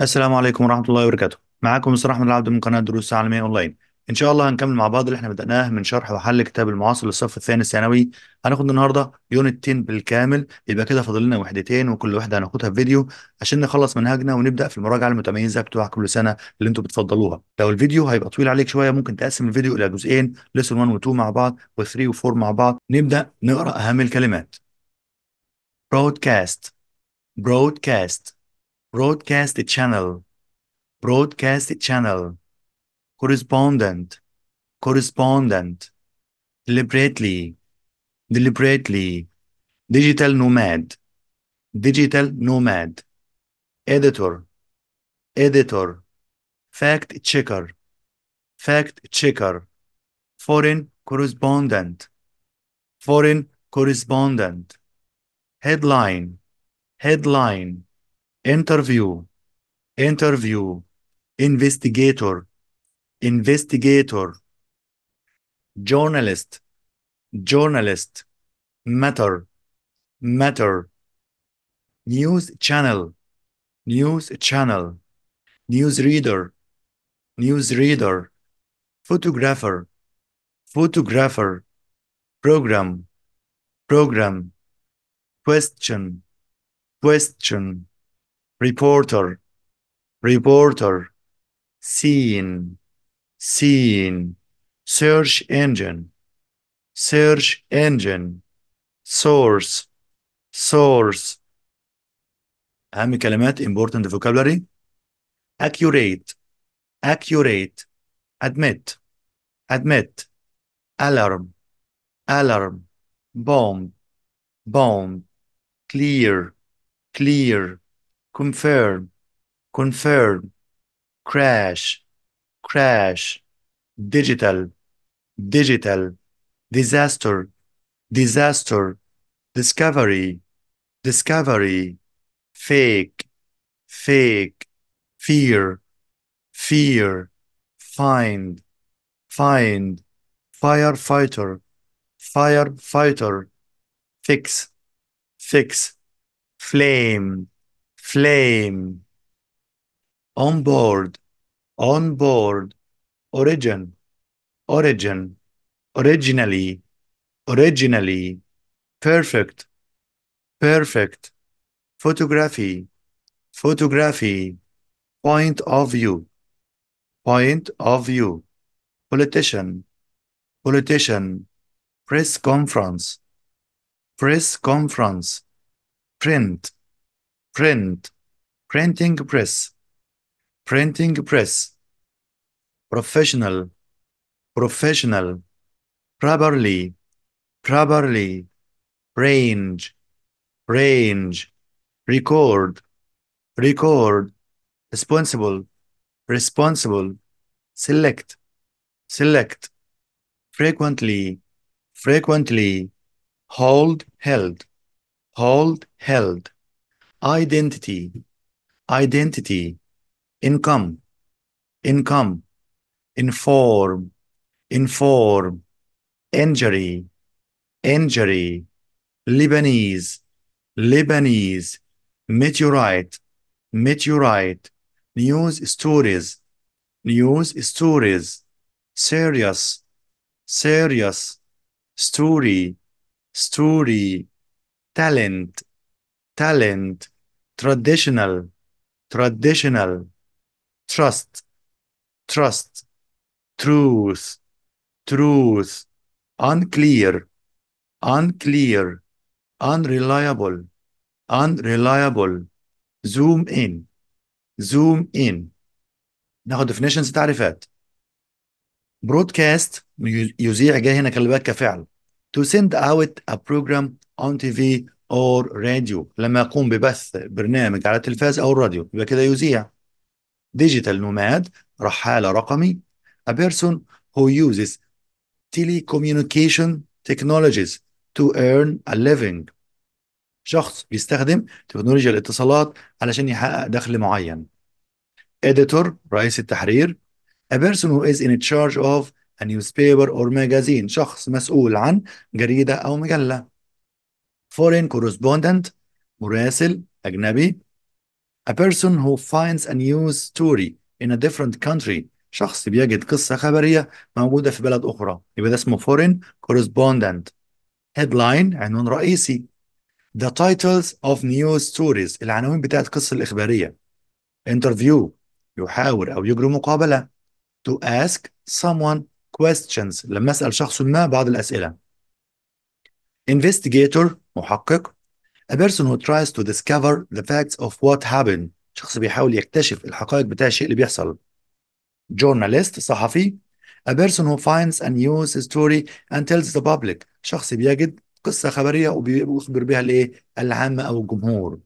السلام عليكم ورحمة الله وبركاته معاكم مستر أحمد العبد من قناة دروس عالمية أونلاين إن شاء الله هنكمل مع بعض اللي إحنا بدأناه من شرح وحل كتاب المعاصر للصف الثاني الثانوي هناخد النهاردة يونت 10 بالكامل يبقى كده فاضل لنا وحدتين وكل واحدة هناخدها في فيديو عشان نخلص منهجنا ونبدأ في المراجعة المتميزة بتوع كل سنة اللي انتم بتفضلوها لو الفيديو هيبقى طويل عليك شوية ممكن تقسم الفيديو إلى جزئين ليسون 1 و2 مع بعض و3 و4 مع بعض نبدأ نقرأ أهم الكلمات برودكاست برودكاست broadcast channel, broadcast channel, correspondent, correspondent, deliberately, deliberately, digital nomad, digital nomad, editor, editor, fact checker, fact checker, foreign correspondent, foreign correspondent, headline, headline, interview, interview, investigator, investigator, journalist, journalist, matter, matter, news channel, news channel, news reader, news reader, photographer, photographer, program, program, question, question reporter, reporter, scene, scene, search engine, search engine, source, source. أهم كلمات important vocabulary accurate, accurate, admit, admit, alarm, alarm, bomb, bomb, clear, clear, Confirm, confirm, crash, crash, digital, digital, disaster, disaster, discovery, discovery, fake, fake, fear, fear, find, find, firefighter, firefighter, fix, fix, flame, flame, on board, on board, origin, origin, originally, originally, perfect, perfect, photography, photography, point of view, point of view, politician, politician, press conference, press conference, print, print, printing press, printing press, professional, professional, properly, properly, range, range, record, record, responsible, responsible, select, select, frequently, frequently, hold, held, hold, held identity, identity, income, income, inform, inform, injury, injury, Lebanese, Lebanese, meteorite, meteorite, news stories, news stories, serious, serious, story, story, talent, talent, traditional, traditional, trust, trust, truth, truth, unclear, unclear, unreliable, unreliable, zoom in, zoom in. ناخد definitions تعريفات. broadcast يذيع جاي هنا خلي كفعل to send out a program on TV اور راديو لما أقوم ببث برنامج على التلفاز أو الراديو يبقى كده يذيع ديجيتال نوماد رحالة رقمي a person who uses telecommunication technologies to earn a living شخص بيستخدم تكنولوجيا الاتصالات علشان يحقق دخل معين editor رئيس التحرير a person who is in charge of a newspaper or magazine شخص مسؤول عن جريدة أو مجلة foreign correspondent مراسل أجنبي a person who finds a news story in a different country شخص بيجد قصة خبرية موجودة في بلد أخرى يبقى ده اسمه foreign correspondent headline عنوان رئيسي the titles of news stories العناوين بتاعت قصة الإخبارية interview يحاور أو يجري مقابلة to ask someone questions لما أسأل شخص ما بعض الأسئلة investigator محقق a person who tries to discover the facts of what happened شخص بيحاول يكتشف الحقائق بتاع الشيء اللي بيحصل journalist صحفي a person who finds a news story and tells the public شخص بيجد قصة خبرية وبيخبر بها الايه العامة او الجمهور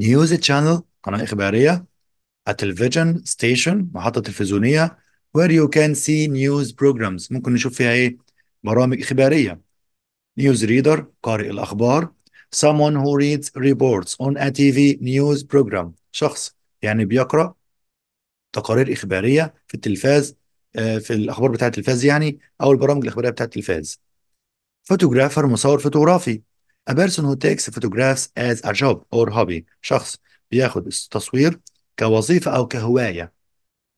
news channel قناة إخبارية a television station محطة تلفزيونية where you can see news programs ممكن نشوف فيها ايه برامج إخبارية news reader قارئ الأخبار someone who reads reports on a TV news program شخص يعني بيقرأ تقارير إخبارية في التلفاز آه، في الأخبار بتاعة التلفاز يعني أو البرامج الإخبارية بتاعة التلفاز photographer مصور فوتوغرافي a person who takes photographs as a job or hobby شخص بياخد التصوير كوظيفة أو كهواية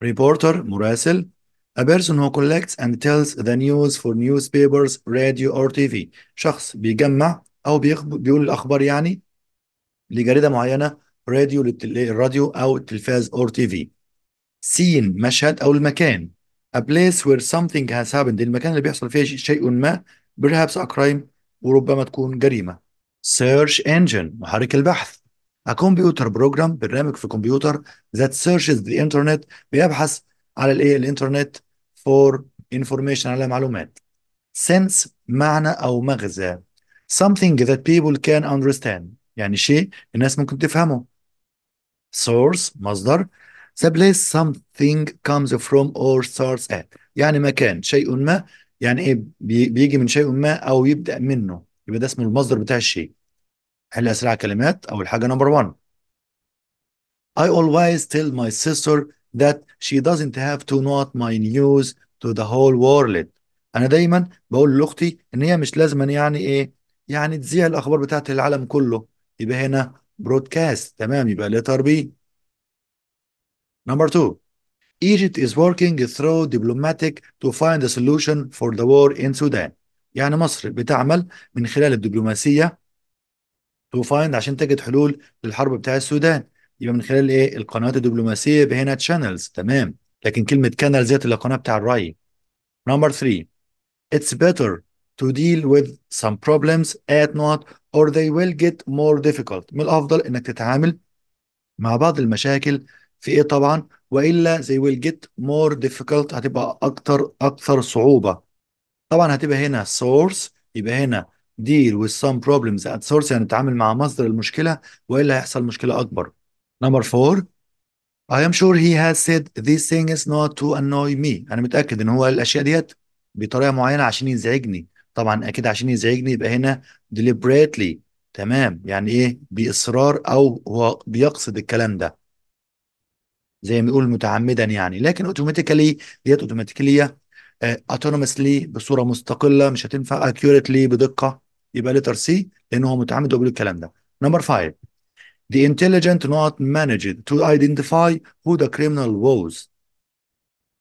reporter مراسل A person who collects and tells the news for newspapers, radio or TV. شخص بيجمع أو بيقول الأخبار يعني لجريدة معينة راديو للراديو أو التلفاز أو تي في. Scene مشهد أو المكان. A place where something has happened. المكان اللي بيحصل فيه شيء ما perhaps a crime وربما تكون جريمة. Search engine محرك البحث. A computer program برنامج في الكمبيوتر that searches the internet بيبحث على الايه الانترنت فور information على معلومات sense معنى او مغزى something that people can understand يعني شيء الناس ممكن تفهمه source مصدر the place something comes from or starts at يعني مكان شيء ما يعني ايه بيجي من شيء ما او يبدا منه يبقى ده اسمه المصدر بتاع الشيء حل اسرع كلمات اول حاجه نمبر 1 I always tell my sister that she doesn't have to not my news to the whole world انا دايما بقول لاختي ان هي مش لازما يعني ايه يعني تذيع الاخبار بتاعت العالم كله يبقى هنا برودكاست تمام يبقى لتر بي نمبر 2 Egypt is working through diplomatic to find a solution for the war in Sudan. يعني مصر بتعمل من خلال الدبلوماسية to find عشان تجد حلول للحرب بتاع السودان. يبقى من خلال ايه القنوات الدبلوماسيه بهنا هنا تشانلز تمام لكن كلمه كانال ذات القناه بتاع الراي نمبر 3 اتس بيتر تو ديل وذ some بروبلمز ات نوت اور ذي ويل جيت مور difficult من الافضل انك تتعامل مع بعض المشاكل في ايه طبعا والا زي ويل جيت مور difficult هتبقى اكتر اكتر صعوبه طبعا هتبقى هنا سورس يبقى هنا deal with some problems at source يعني تتعامل مع مصدر المشكله والا هيحصل مشكله اكبر نمبر فور I am sure he has said these things not to annoy me أنا متأكد إن هو الأشياء ديت بطريقة معينة عشان يزعجني طبعا أكيد عشان يزعجني يبقى هنا deliberately تمام يعني إيه بإصرار أو هو بيقصد الكلام ده زي ما يقول متعمدا يعني لكن اوتوماتيكالي ديت اوتوماتيكاليه اتونومسلي بصوره مستقله مش هتنفع اكيوريتلي بدقه يبقى لتر سي لان هو متعمد وبيقول الكلام ده نمبر 5 The intelligent not managed to identify who the criminal was.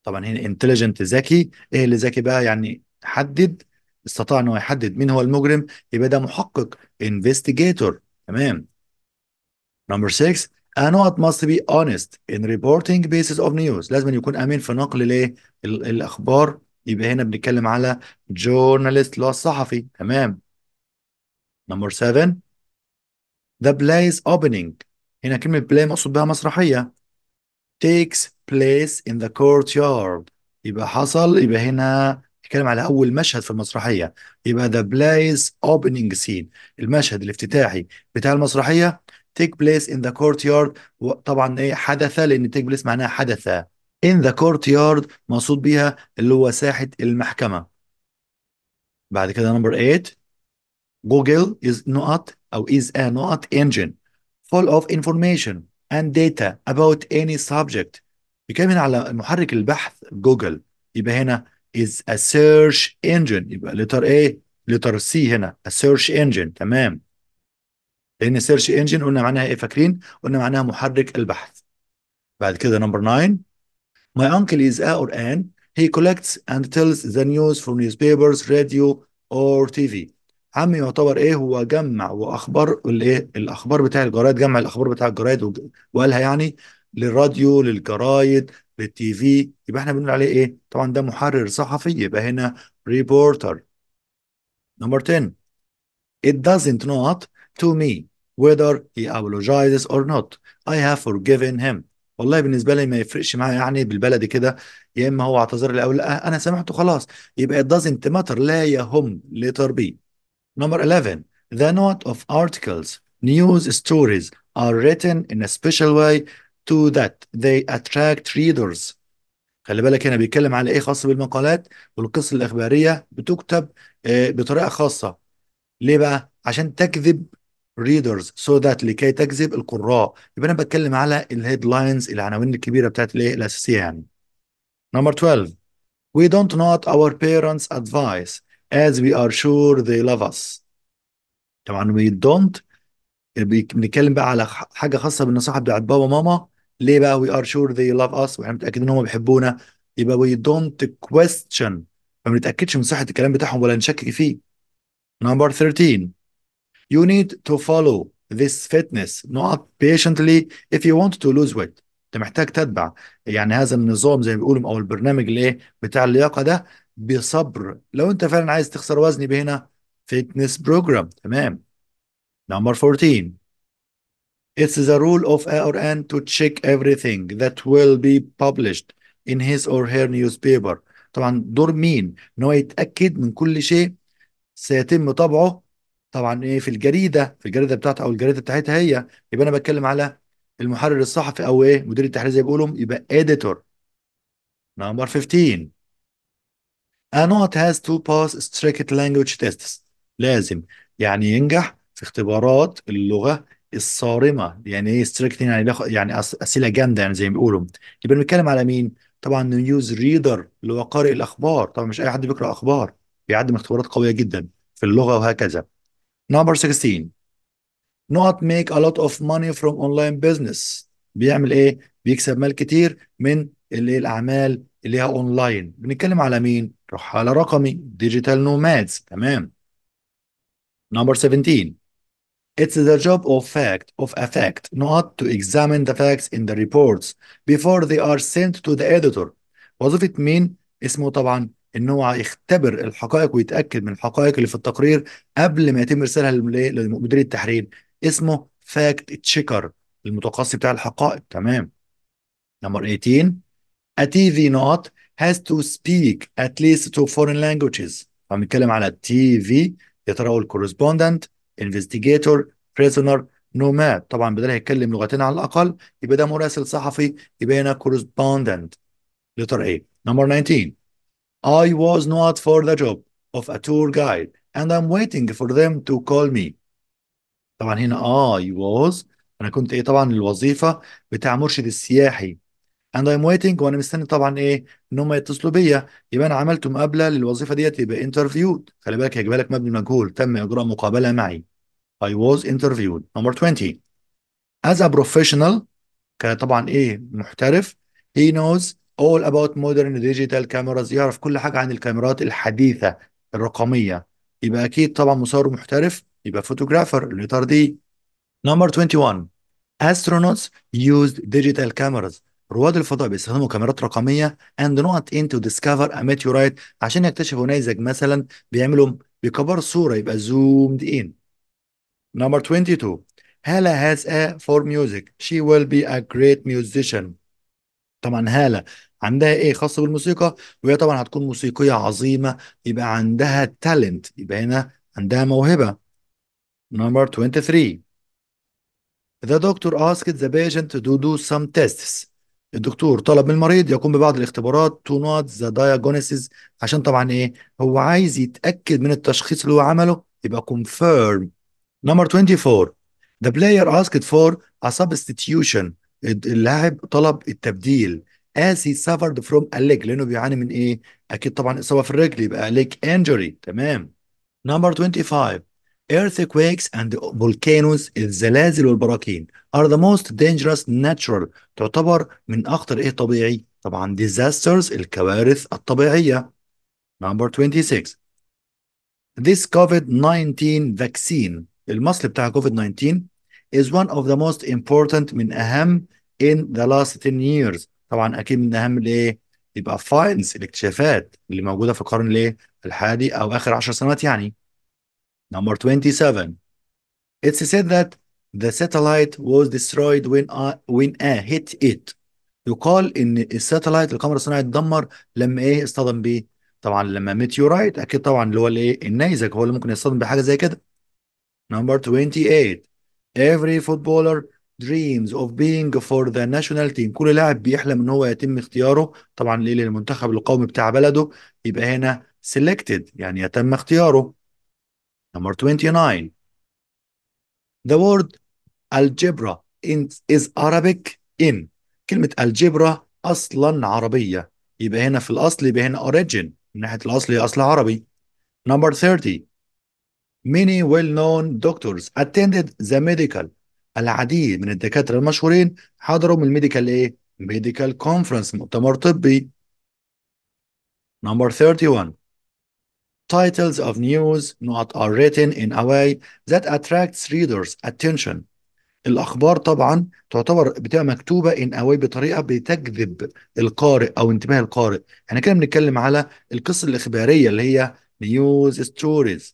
طبعا هنا intelligent ذكي ايه اللي ذكي بقى يعني حدد استطاع ان هو يحدد مين هو المجرم يبقى ده محقق investigator تمام Number 6 A not must be honest in reporting basis of news لازم يكون امين في نقل الايه الاخبار يبقى هنا بنتكلم على journalist لو صحفي تمام Number 7 The بلايز اوبننج opening هنا كلمة بلاي مقصود بها مسرحية takes place in the courtyard يبقى حصل يبقى هنا نتكلم على أول مشهد في المسرحية يبقى the play opening scene المشهد الافتتاحي بتاع المسرحية take place in the courtyard طبعا ايه حدث لأن take place معناها حدث in the courtyard مقصود بها اللي هو ساحة المحكمة بعد كده نمبر 8 جوجل is نوت أو is a not engine full of information and data about any subject بيكمل على محرك البحث جوجل يبقى هنا is a search engine يبقى letter A letter C هنا a search engine تمام لأن search engine قلنا معناها إيه فاكرين؟ قلنا معناها محرك البحث بعد كده نمبر 9 My uncle is a or an he collects and tells the news from newspapers, radio or TV عمي يعتبر ايه هو جمع واخبار الايه الاخبار بتاع الجرايد جمع الاخبار بتاع الجرايد وقالها يعني للراديو للجرايد للتي في يبقى احنا بنقول عليه ايه طبعا ده محرر صحفي يبقى هنا ريبورتر نمبر 10 it doesn't not to me whether he apologizes or not I have forgiven him والله بالنسبه لي ما يفرقش معايا يعني بالبلدي كده يا اما هو اعتذر لي او لا انا سامحته خلاص يبقى it doesn't matter لا يهم لتربيه Number 11, the note of articles, news stories are written in a special way to that they attract readers. خلي بالك هنا بيتكلم على ايه خاص بالمقالات والقصص الاخباريه بتكتب آه، بطريقه خاصه. ليه بقى؟ عشان تكذب readers so that لكي تكذب القراء. يبقى انا بتكلم على الهيدلاينز العناوين الكبيره بتاعت الايه الاساسيه يعني. Number 12 We don't note our parents' advice as we are sure they love us طبعا we don't بنتكلم بقى على حاجه خاصه بالنصيحه بتاعت بابا وماما ليه بقى we are sure they love us واحنا متاكدين ان هم بيحبونا يبقى we don't question ما بنتاكدش من صحه الكلام بتاعهم ولا نشكك فيه number 13 you need to follow this fitness not patiently if you want to lose weight انت محتاج تتبع يعني هذا النظام زي ما بيقولوا او البرنامج اللي ايه بتاع اللياقه ده بصبر لو انت فعلا عايز تخسر وزن بهنا فيتنس بروجرام تمام نمبر 14 It's the rule of A to check everything that will be published in his or her newspaper طبعا دور مين ان هو يتاكد من كل شيء سيتم طبعه طبعا ايه في الجريده في الجريده بتاعته او الجريده بتاعتها هي يبقى انا بتكلم على المحرر الصحفي او ايه مدير التحرير زي ما بيقولوا يبقى اديتور نمبر 15 A not has to pass strict language tests لازم يعني ينجح في اختبارات اللغة الصارمة يعني ايه strict يعني يعني أسئلة جامدة يعني زي ما بيقولوا يبقى بنتكلم على مين؟ طبعا نيوز ريدر اللي هو قارئ الأخبار طبعا مش أي حد بيقرأ أخبار بيعدي من اختبارات قوية جدا في اللغة وهكذا نمبر 16 not make a lot of money from online business بيعمل ايه؟ بيكسب مال كتير من اللي الاعمال اللي هي اونلاين بنتكلم على مين رحاله رقمي ديجيتال نومادز تمام نمبر 17 It's the job of fact of a fact not to examine the facts in the reports before they are sent to the editor. وظيفة مين؟ اسمه طبعا ان هو يختبر الحقائق ويتأكد من الحقائق اللي في التقرير قبل ما يتم ارسالها لمدير التحرير. اسمه فاكت تشيكر المتقصي بتاع الحقائق تمام. نمبر 18 a TV not has to speak at least two foreign languages فبنتكلم على TV يا ترى اقول correspondent investigator prisoner nomad طبعا بدل هيتكلم لغتين على الاقل يبقى ده مراسل صحفي يبقى هنا correspondent letter A number 19 I was not for the job of a tour guide and I'm waiting for them to call me طبعا هنا I was انا كنت ايه طبعا الوظيفه بتاع مرشد السياحي اند ايم ويتنج وانا مستني طبعا ايه ان هم يتصلوا بيا يبقى انا عملت مقابله للوظيفه ديت يبقى انترفيود خلي بالك هيجيبها لك مبني مجهول تم اجراء مقابله معي I was interviewed number 20 as a professional طبعا ايه محترف he knows all about modern digital cameras يعرف كل حاجه عن الكاميرات الحديثه الرقميه يبقى اكيد طبعا مصور محترف يبقى فوتوغرافر الاطار دي نمبر 21 astronauts used digital cameras رواد الفضاء بيستخدموا كاميرات رقميه and not in to discover a meteorite عشان يكتشفوا نيزك مثلا بيعملوا بكبار صوره يبقى zoomed in. Number 22 هالة has a for music she will be a great musician. طبعا هالة عندها ايه خاص بالموسيقى وهي طبعا هتكون موسيقية عظيمة يبقى عندها talent يبقى هنا عندها موهبة. Number 23 The doctor asked the patient to do some tests الدكتور طلب من المريض يقوم ببعض الاختبارات تو نوت ذا دايجنوسيس عشان طبعا ايه هو عايز يتاكد من التشخيص اللي هو عمله يبقى كونفيرم نمبر 24 ذا بلاير اسكت فور ا سبستيتيوشن اللاعب طلب التبديل as he suffered from a leg لانه بيعاني من ايه اكيد طبعا اصابه في الرجل يبقى leg injury تمام نمبر 25 Earthquakes and volcanoes الزلازل والبراكين are the most dangerous natural تعتبر من أخطر إيه طبيعي طبعا disasters الكوارث الطبيعية number 26 this COVID-19 vaccine المصل بتاع COVID-19 is one of the most important من أهم in the last 10 years طبعا أكيد من أهم الإيه يبقى finds الاكتشافات اللي موجودة في القرن الإيه الحالي أو آخر عشر سنوات يعني Number 27. It's said that the satellite was destroyed when a, uh, when a hit it. يقال ان الساتلايت القمر الصناعي اتدمر لما ايه اصطدم بيه طبعا لما ميتيورايت اكيد طبعا اللي هو الايه النيزك هو اللي ممكن يصطدم بحاجه زي كده Number 28 Every footballer dreams of being for the national team كل لاعب بيحلم ان هو يتم اختياره طبعا ليه للمنتخب القومي بتاع بلده يبقى هنا selected يعني يتم اختياره Number 29. The word algebra in, is Arabic in. كلمة algebra أصلا عربية. يبقى هنا في الأصل يبقى هنا origin. من ناحية الأصل هي أصل عربي. Number 30. Many well-known doctors attended the medical. العديد من الدكاترة المشهورين حضروا من الميديكال إيه؟ ميديكال كونفرنس مؤتمر طبي. Number 31. Titles of news not are written in a way that attracts readers' attention. الأخبار طبعا تعتبر بتبقى مكتوبة in a way بطريقة بتجذب القارئ أو انتباه القارئ. احنا كده بنتكلم على القصة الإخبارية اللي هي news stories.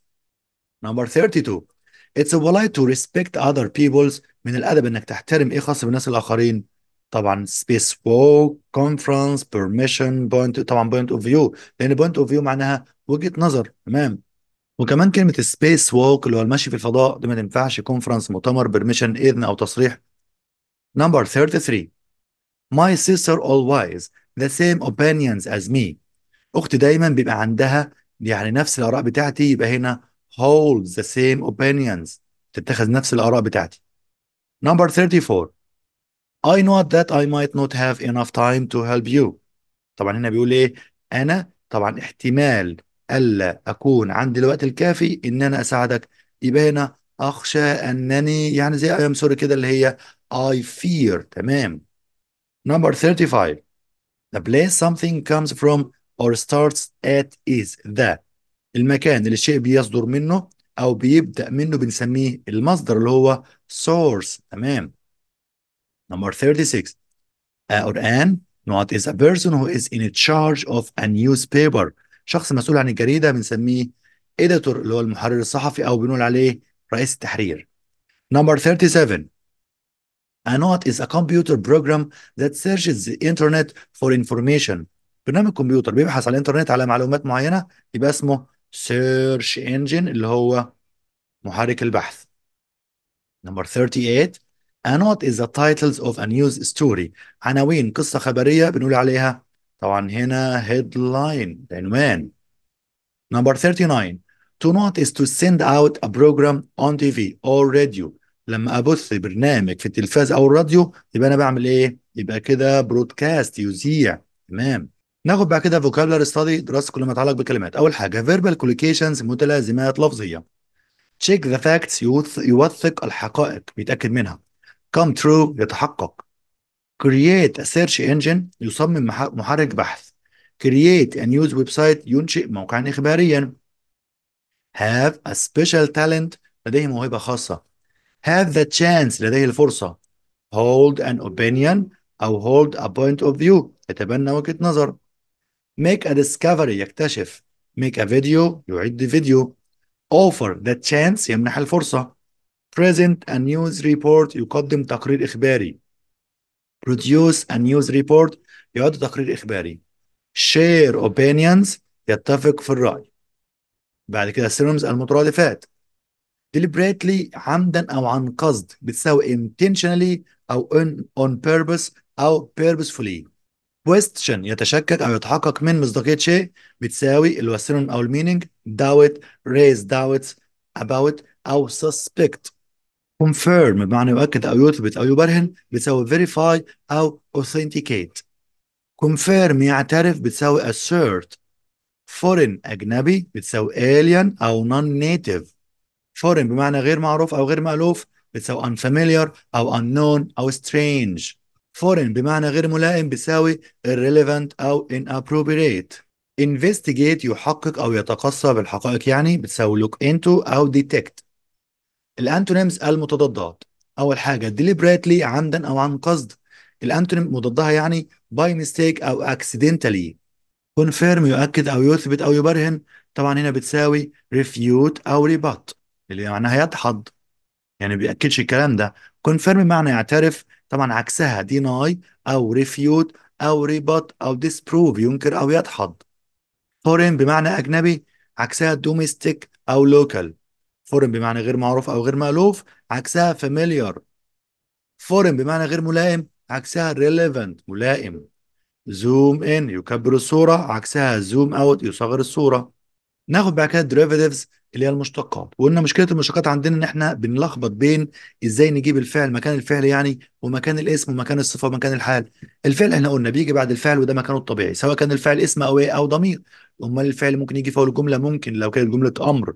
Number 32 It's polite to respect other peoples من الأدب إنك تحترم إيه خاص بالناس الآخرين طبعا سبيس ووك كونفرنس بيرميشن بوينت طبعا بوينت اوف فيو لان بوينت اوف فيو معناها وجهه نظر تمام وكمان كلمه سبيس ووك اللي هو المشي في الفضاء دي ما تنفعش كونفرنس مؤتمر بيرميشن اذن او تصريح نمبر 33 سيستر اول وايز ذا سيم اوبينيونز از مي اختي دايما بيبقى عندها يعني نفس الاراء بتاعتي يبقى هنا holds the same opinions تتخذ نفس الاراء بتاعتي نمبر 34 I know that I might not have enough time to help you طبعا هنا بيقول ايه انا طبعا احتمال الا اكون عندي الوقت الكافي ان انا اساعدك يبقى هنا اخشى انني يعني زي ايام سوري كده اللي هي I fear تمام number 35 the place something comes from or starts at is the المكان اللي الشيء بيصدر منه او بيبدا منه بنسميه المصدر اللي هو source تمام Number 36. or an not is a person who is in charge of a newspaper شخص مسؤول عن الجريدة بنسميه editor اللي هو المحرر الصحفي أو بنقول عليه رئيس التحرير Number 37 A not is a computer program that searches the internet for information برنامج الكمبيوتر بيبحث على الانترنت على معلومات معينة يبقى اسمه search engine اللي هو محرك البحث Number 38 A note is the titles of a news story عناوين قصة خبرية بنقول عليها طبعا هنا headline عنوان number 39 to not is to send out a program on TV or radio لما ابث برنامج في التلفاز او الراديو يبقى انا بعمل ايه؟ يبقى كده برودكاست يذيع تمام ناخد بعد كده فوكابلر ستادي دراسه كل ما يتعلق بالكلمات اول حاجه فيربال كوليكيشنز متلازمات لفظيه تشيك ذا فاكتس يوثق الحقائق بيتاكد منها come true يتحقق create a search engine يصمم محرك بحث create a news website ينشئ موقعا إخباريا have a special talent لديه موهبة خاصة have the chance لديه الفرصة hold an opinion أو hold a point of view يتبنى وجهة نظر make a discovery يكتشف make a video يعد فيديو offer the chance يمنح الفرصة present a news report يقدم تقرير إخباري produce a news report يعد تقرير إخباري share opinions يتفق في الرأي بعد كده synonyms المترادفات deliberately عمدا أو عن قصد بتساوي intentionally أو on, on purpose أو purposefully question يتشكك أو يتحقق من مصداقية شيء بتساوي اللي هو أو الميننج doubt raise doubts about أو suspect confirm بمعنى يؤكد أو يثبت أو يبرهن بتساوي verify أو authenticate confirm يعترف بتساوي assert foreign أجنبي بتساوي alien أو non-native foreign بمعنى غير معروف أو غير مألوف بتساوي unfamiliar أو unknown أو strange foreign بمعنى غير ملائم بتساوي irrelevant أو inappropriate investigate يحقق أو يتقصى بالحقائق يعني بتساوي look into أو detect الانتونيمز المتضادات اول حاجه deliberately عمدا او عن قصد الانتونيم مضادها يعني باي ميستيك او accidentally confirm يؤكد او يثبت او يبرهن طبعا هنا بتساوي refute او rebut اللي معناها يدحض يعني ما بيأكدش الكلام ده confirm معنى يعترف طبعا عكسها deny او refute او rebut او disprove ينكر او يدحض foreign بمعنى اجنبي عكسها domestic او local فورن بمعنى غير معروف او غير مألوف عكسها فاميليار فورن بمعنى غير ملائم عكسها ريليفنت ملائم زوم ان يكبر الصورة عكسها زوم اوت يصغر الصورة ناخد بعد كده الديريفيتيفز اللي هي المشتقات وقلنا مشكله المشتقات عندنا ان احنا بنلخبط بين ازاي نجيب الفعل مكان الفعل يعني ومكان الاسم ومكان الصفه ومكان الحال الفعل احنا قلنا بيجي بعد الفعل وده مكانه الطبيعي سواء كان الفعل اسم او ايه او ضمير امال الفعل ممكن يجي فوق الجمله ممكن لو كانت جمله امر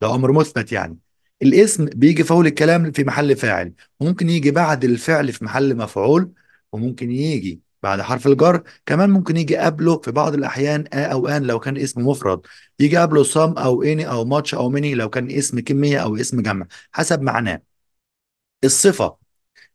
ده امر مثبت يعني الاسم بيجي فاول الكلام في محل فاعل وممكن يجي بعد الفعل في محل مفعول وممكن يجي بعد حرف الجر كمان ممكن يجي قبله في بعض الاحيان ا او ان لو كان اسم مفرد يجي قبله صام او اني او ماتش او مني لو كان اسم كميه او اسم جمع حسب معناه الصفه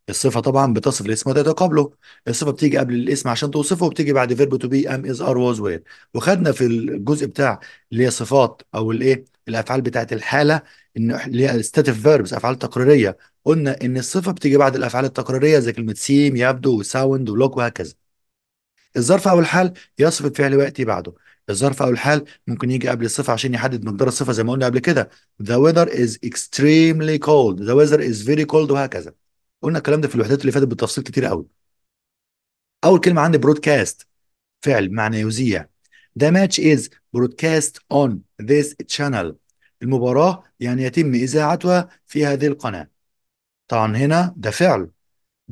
الصفه طبعا بتصف الاسم وتتقابله الصفه بتيجي قبل الاسم عشان توصفه وبتيجي بعد فيرب تو بي ام از ار واز وير وخدنا في الجزء بتاع اللي هي صفات او الايه الافعال بتاعت الحاله ان اللي هي stative verbs افعال تقريريه قلنا ان الصفه بتيجي بعد الافعال التقريريه زي كلمه سيم يبدو وساوند ولوك وهكذا الظرف او الحال يصف الفعل وياتي بعده الظرف او الحال ممكن يجي قبل الصفه عشان يحدد مقدار الصفه زي ما قلنا قبل كده the weather is extremely cold the weather is very cold وهكذا قلنا الكلام ده في الوحدات اللي فاتت بالتفصيل كتير قوي اول كلمه عندي برودكاست فعل معنى يذيع The match is broadcast on this channel المباراة يعني يتم إذاعتها في هذه القناة طبعا هنا ده فعل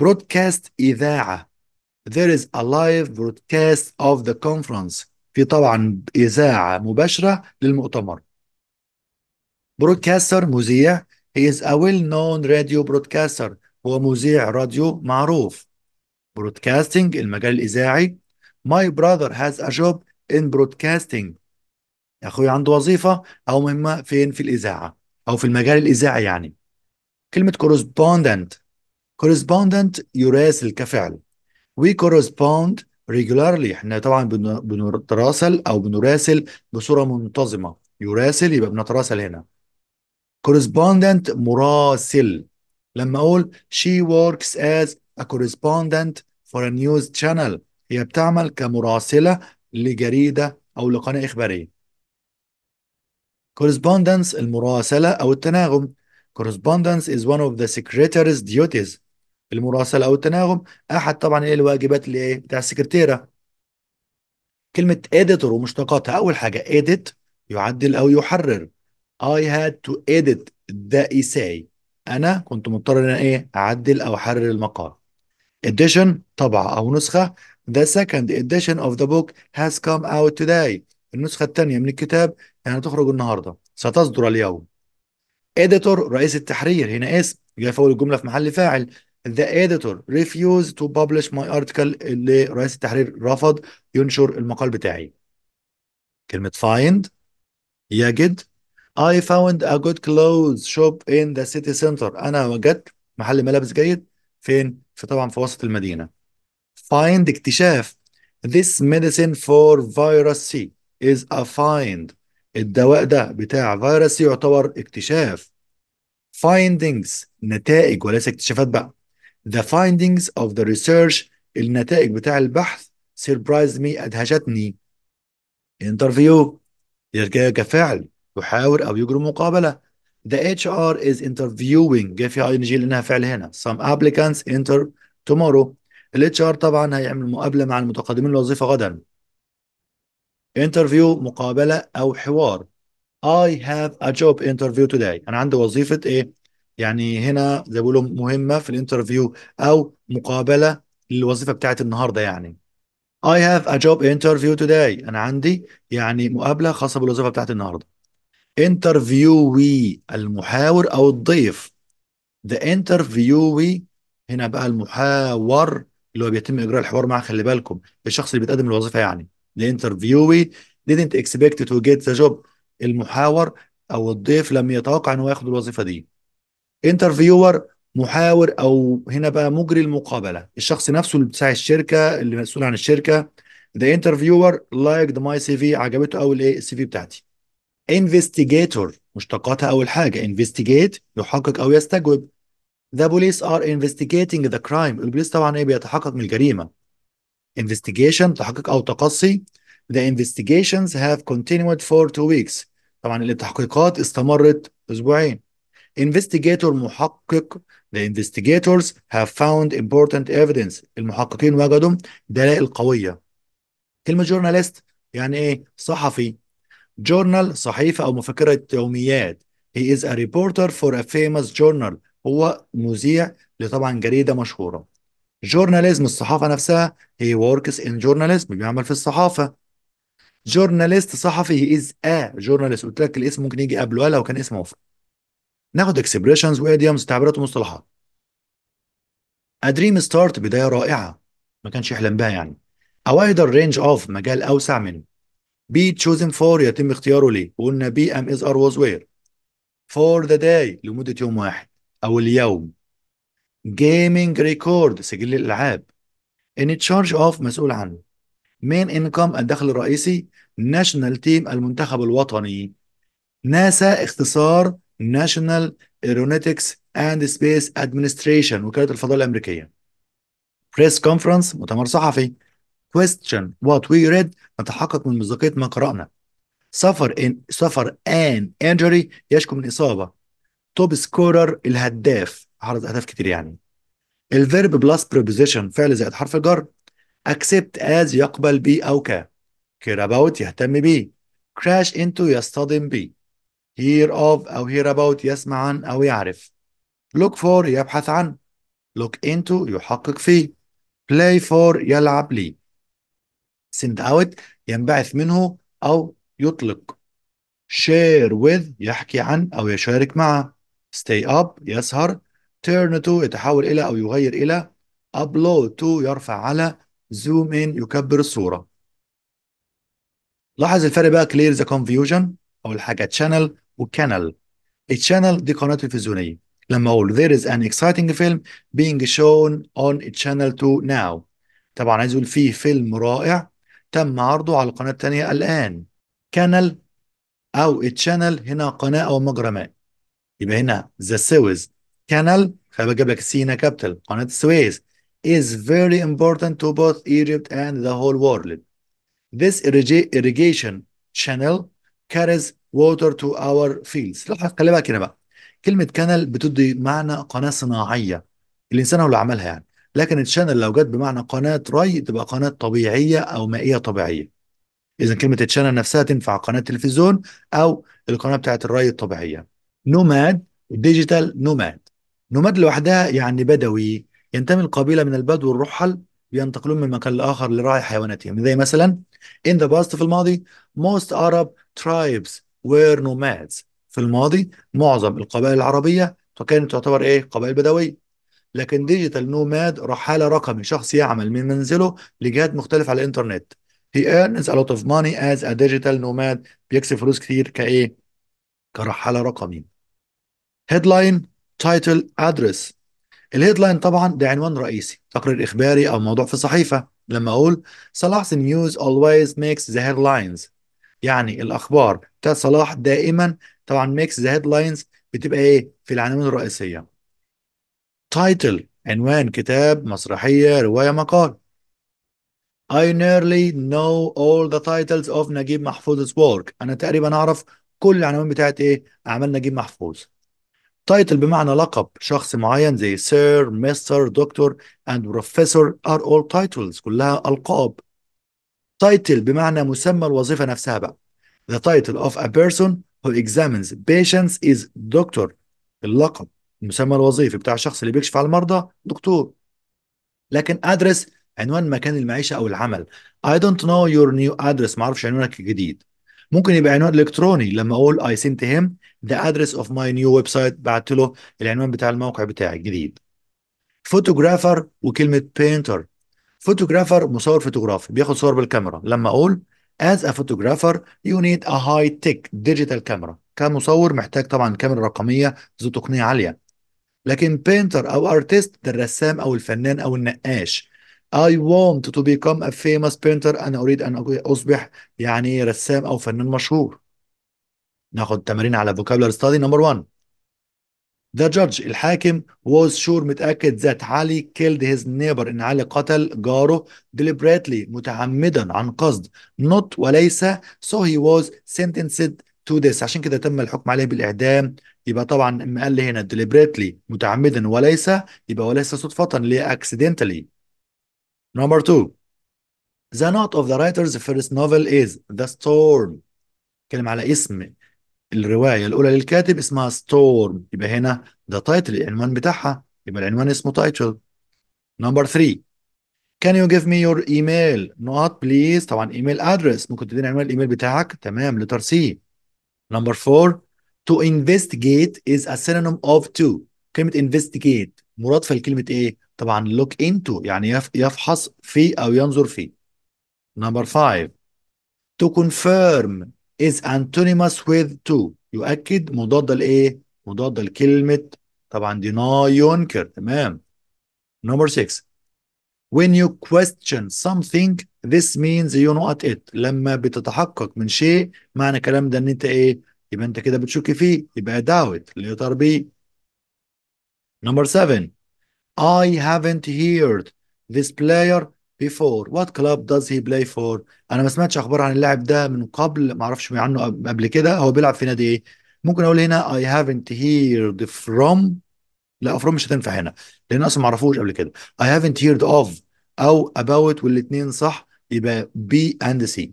broadcast إذاعة there is a live broadcast of the conference في طبعا إذاعة مباشرة للمؤتمر broadcaster مذيع he is a well-known radio broadcaster هو مذيع راديو معروف broadcasting المجال الإذاعي my brother has a job in broadcasting اخوي عنده وظيفه او مهمه فين في الاذاعه او في المجال الاذاعي يعني كلمه correspondent correspondent يراسل كفعل we correspond regularly احنا طبعا بنتراسل او بنراسل بصوره منتظمه يراسل يبقى بنتراسل هنا correspondent مراسل لما اقول she works as a correspondent for a news channel هي بتعمل كمراسله لجريدة أو لقناة إخبارية correspondence المراسلة أو التناغم correspondence is one of the secretary's duties المراسلة أو التناغم أحد طبعا إيه الواجبات اللي إيه بتاع السكرتيرة كلمة editor ومشتقاتها أول حاجة edit يعدل أو يحرر I had to edit the essay أنا كنت مضطر إن إيه أعدل أو أحرر المقال edition طبعة أو نسخة The second edition of the book has come out today. النسخة الثانية من الكتاب يعني تخرج النهاردة ستصدر اليوم. Editor رئيس التحرير هنا اسم جاي فوق الجملة في محل فاعل. The editor refused to publish my article اللي رئيس التحرير رفض ينشر المقال بتاعي. كلمة find يجد I found a good clothes shop in the city center. أنا وجدت محل ملابس جيد فين؟ في طبعا في وسط المدينة. find اكتشاف this medicine for virus C is a find الدواء ده بتاع فيروس يعتبر اكتشاف findings نتائج وليس اكتشافات بقى the findings of the research النتائج بتاع البحث surprised me أدهشتني interview يرجع كفعل يحاور أو يجري مقابلة the HR is interviewing جه في ING لأنها فعل هنا some applicants enter tomorrow الاتش ار طبعا هيعمل مقابله مع المتقدمين للوظيفه غدا انترفيو مقابله او حوار I have a job interview today انا عندي وظيفه ايه يعني هنا زي بيقولوا مهمه في الانترفيو او مقابله للوظيفه بتاعت النهارده يعني I have a job interview today انا عندي يعني مقابله خاصه بالوظيفه بتاعت النهارده interviewee المحاور او الضيف the interviewee هنا بقى المحاور اللي هو بيتم اجراء الحوار معاه خلي بالكم الشخص اللي بيتقدم الوظيفه يعني the interviewee didn't expect to get the job المحاور او الضيف لم يتوقع ان هو ياخد الوظيفه دي انترفيور محاور او هنا بقى مجري المقابله الشخص نفسه اللي بتاع الشركه اللي مسؤول عن الشركه the interviewer liked my CV عجبته اول ايه السي في بتاعتي investigator مشتقاتها اول حاجه investigate يحقق او يستجوب The police are investigating the crime البوليس طبعا ايه بيتحقق من الجريمة investigation تحقيق أو تقصي The investigations have continued for two weeks طبعا التحقيقات استمرت أسبوعين investigator محقق The investigators have found important evidence المحققين وجدوا دلائل قوية كلمة journalist يعني ايه صحفي journal صحيفة أو مفكرة يوميات He is a reporter for a famous journal هو مذيع لطبعا جريده مشهوره جورناليزم الصحافه نفسها هي وركس ان جورناليزم بيعمل في الصحافه جورناليست صحفي هي از ا جورناليست قلت لك الاسم ممكن يجي قبله لو كان اسمه مفرد ناخد اكسبريشنز واديومز تعبيرات ومصطلحات ادريم ستارت بدايه رائعه ما كانش يحلم بها يعني اوايدر رينج اوف مجال اوسع منه بي تشوزن فور يتم اختياره ليه وقلنا بي ام از ار واز وير فور ذا داي لمده يوم واحد او اليوم جيمنج ريكورد سجل الالعاب ان تشارج اوف مسؤول عنه مين انكم الدخل الرئيسي ناشونال تيم المنتخب الوطني ناسا اختصار ناشونال ايرونيتكس اند سبيس ادمنستريشن وكاله الفضاء الامريكيه بريس كونفرنس مؤتمر صحفي question what we read نتحقق من مصداقيه ما قرانا سفر ان سفر ان injury يشكو من اصابه توب سكورر الهداف عرض اهداف كتير يعني الفيرب بلس preposition فعل زائد حرف الجر accept as يقبل ب او ك care about يهتم بي crash into يصطدم بي hear of او hear about يسمع عن او يعرف look for يبحث عن look into يحقق فيه play for يلعب لي send out ينبعث منه او يطلق share with يحكي عن او يشارك معه stay up يسهر turn to يتحول إلى أو يغير إلى upload to يرفع على zoom in يكبر الصورة لاحظ الفرق بقى clear the confusion أو الحاجة channel و canal channel دي قناة تلفزيونية لما أقول there is an exciting film being shown on channel 2 now طبعا عايز أقول فيه فيلم رائع تم عرضه على القناة التانية الآن كانال أو channel هنا قناة أو مجرى ماء يبقى هنا the Suez Canal خلي جايب لك سينا كابيتال قناة السويس is very important to both Egypt and the whole world. This irrigation channel carries water to our fields. لاحظ خلي بالك هنا بقى كلمة كانال بتدي معنى قناة صناعية الإنسان هو اللي عملها يعني لكن الشانل لو جت بمعنى قناة ري تبقى قناة طبيعية أو مائية طبيعية إذا كلمة الشانل نفسها تنفع قناة تلفزيون أو القناة بتاعت الري الطبيعية نوماد وديجيتال نوماد نوماد لوحدها يعني بدوي ينتمي القبيلة من البدو الرحل بينتقلون من مكان لآخر لراعي حيواناتهم زي مثلا in the past في الماضي most Arab tribes were nomads في الماضي معظم القبائل العربية فكانت تعتبر ايه قبائل بدوية لكن ديجيتال نوماد رحالة رقمي شخص يعمل من منزله لجهات مختلفة على الإنترنت he earns a lot of money as a digital nomad بيكسب فلوس كتير كايه كرحالة رقمي هيدلاين تايتل ادرس الهيدلاين طبعا ده عنوان رئيسي تقرير اخباري او موضوع في صحيفه لما اقول صلاح's news always makes the headlines يعني الاخبار بتاع صلاح دائما طبعا makes the headlines بتبقى ايه في العناوين الرئيسيه تايتل عنوان كتاب مسرحيه روايه مقال I nearly know all the titles of نجيب محفوظ's work أنا تقريبا أعرف كل العناوين بتاعت إيه أعمال نجيب محفوظ تايتل بمعنى لقب شخص معين زي سير مستر دكتور اند بروفيسور ار اول تايتلز كلها القاب تايتل بمعنى مسمى الوظيفه نفسها بقى ذا تايتل اوف ا بيرسون هو examines patients از دكتور اللقب المسمى الوظيفي بتاع الشخص اللي بيكشف على المرضى دكتور لكن ادرس عنوان مكان المعيشه او العمل اي دونت نو يور نيو ادرس ما اعرفش عنوانك الجديد ممكن يبقى عنوان الكتروني لما اقول اي سنت هيم the address of my new website بعت له العنوان بتاع الموقع بتاعي الجديد photographer وكلمه painter photographer مصور فوتوغرافي بياخد صور بالكاميرا لما اقول as a photographer you need a high tech digital camera كمصور محتاج طبعا كاميرا رقميه ذو تقنيه عاليه لكن painter او artist ده الرسام او الفنان او النقاش I want to become a famous painter أنا أريد أن أصبح يعني رسام أو فنان مشهور ناخد تمرين على vocabulary study نمبر 1 The judge الحاكم was sure متأكد that علي killed his neighbor إن علي قتل جاره deliberately متعمدا عن قصد not وليس so he was sentenced to this عشان كده تم الحكم عليه بالإعدام يبقى طبعا ما قال لي هنا deliberately متعمدا وليس يبقى وليس صدفة ليه accidentally number two The note of the writer's first novel is The Storm اتكلم على اسم الروايه الاولى للكاتب اسمها ستورم يبقى هنا ده تايتل العنوان بتاعها يبقى العنوان اسمه تايتل نمبر 3 can you give me your email not please طبعا ايميل ادرس ممكن تديني عنوان الايميل بتاعك تمام لتر سي نمبر 4 to investigate is a synonym of to كلمه investigate مرادفة لكلمة ايه طبعا look into يعني يفحص في او ينظر في نمبر 5 to confirm is antonymous with to يؤكد مضاد لإيه؟ مضاد لكلمة طبعا deny ينكر تمام number 6 when you question something this means you know at it لما بتتحقق من شيء معنى الكلام ده ان انت ايه يبقى انت كده بتشك فيه يبقى doubt اللي هي تربيه number 7 I haven't heard this player before what club does he play for انا ما سمعتش اخبار عن اللاعب ده من قبل ما اعرفش عنه قبل كده هو بيلعب في نادي ايه ممكن اقول هنا I haven't heard from لا فروم مش هتنفع هنا لان اصلا ما اعرفوش قبل كده I haven't heard of او about والاثنين صح يبقى بي اند سي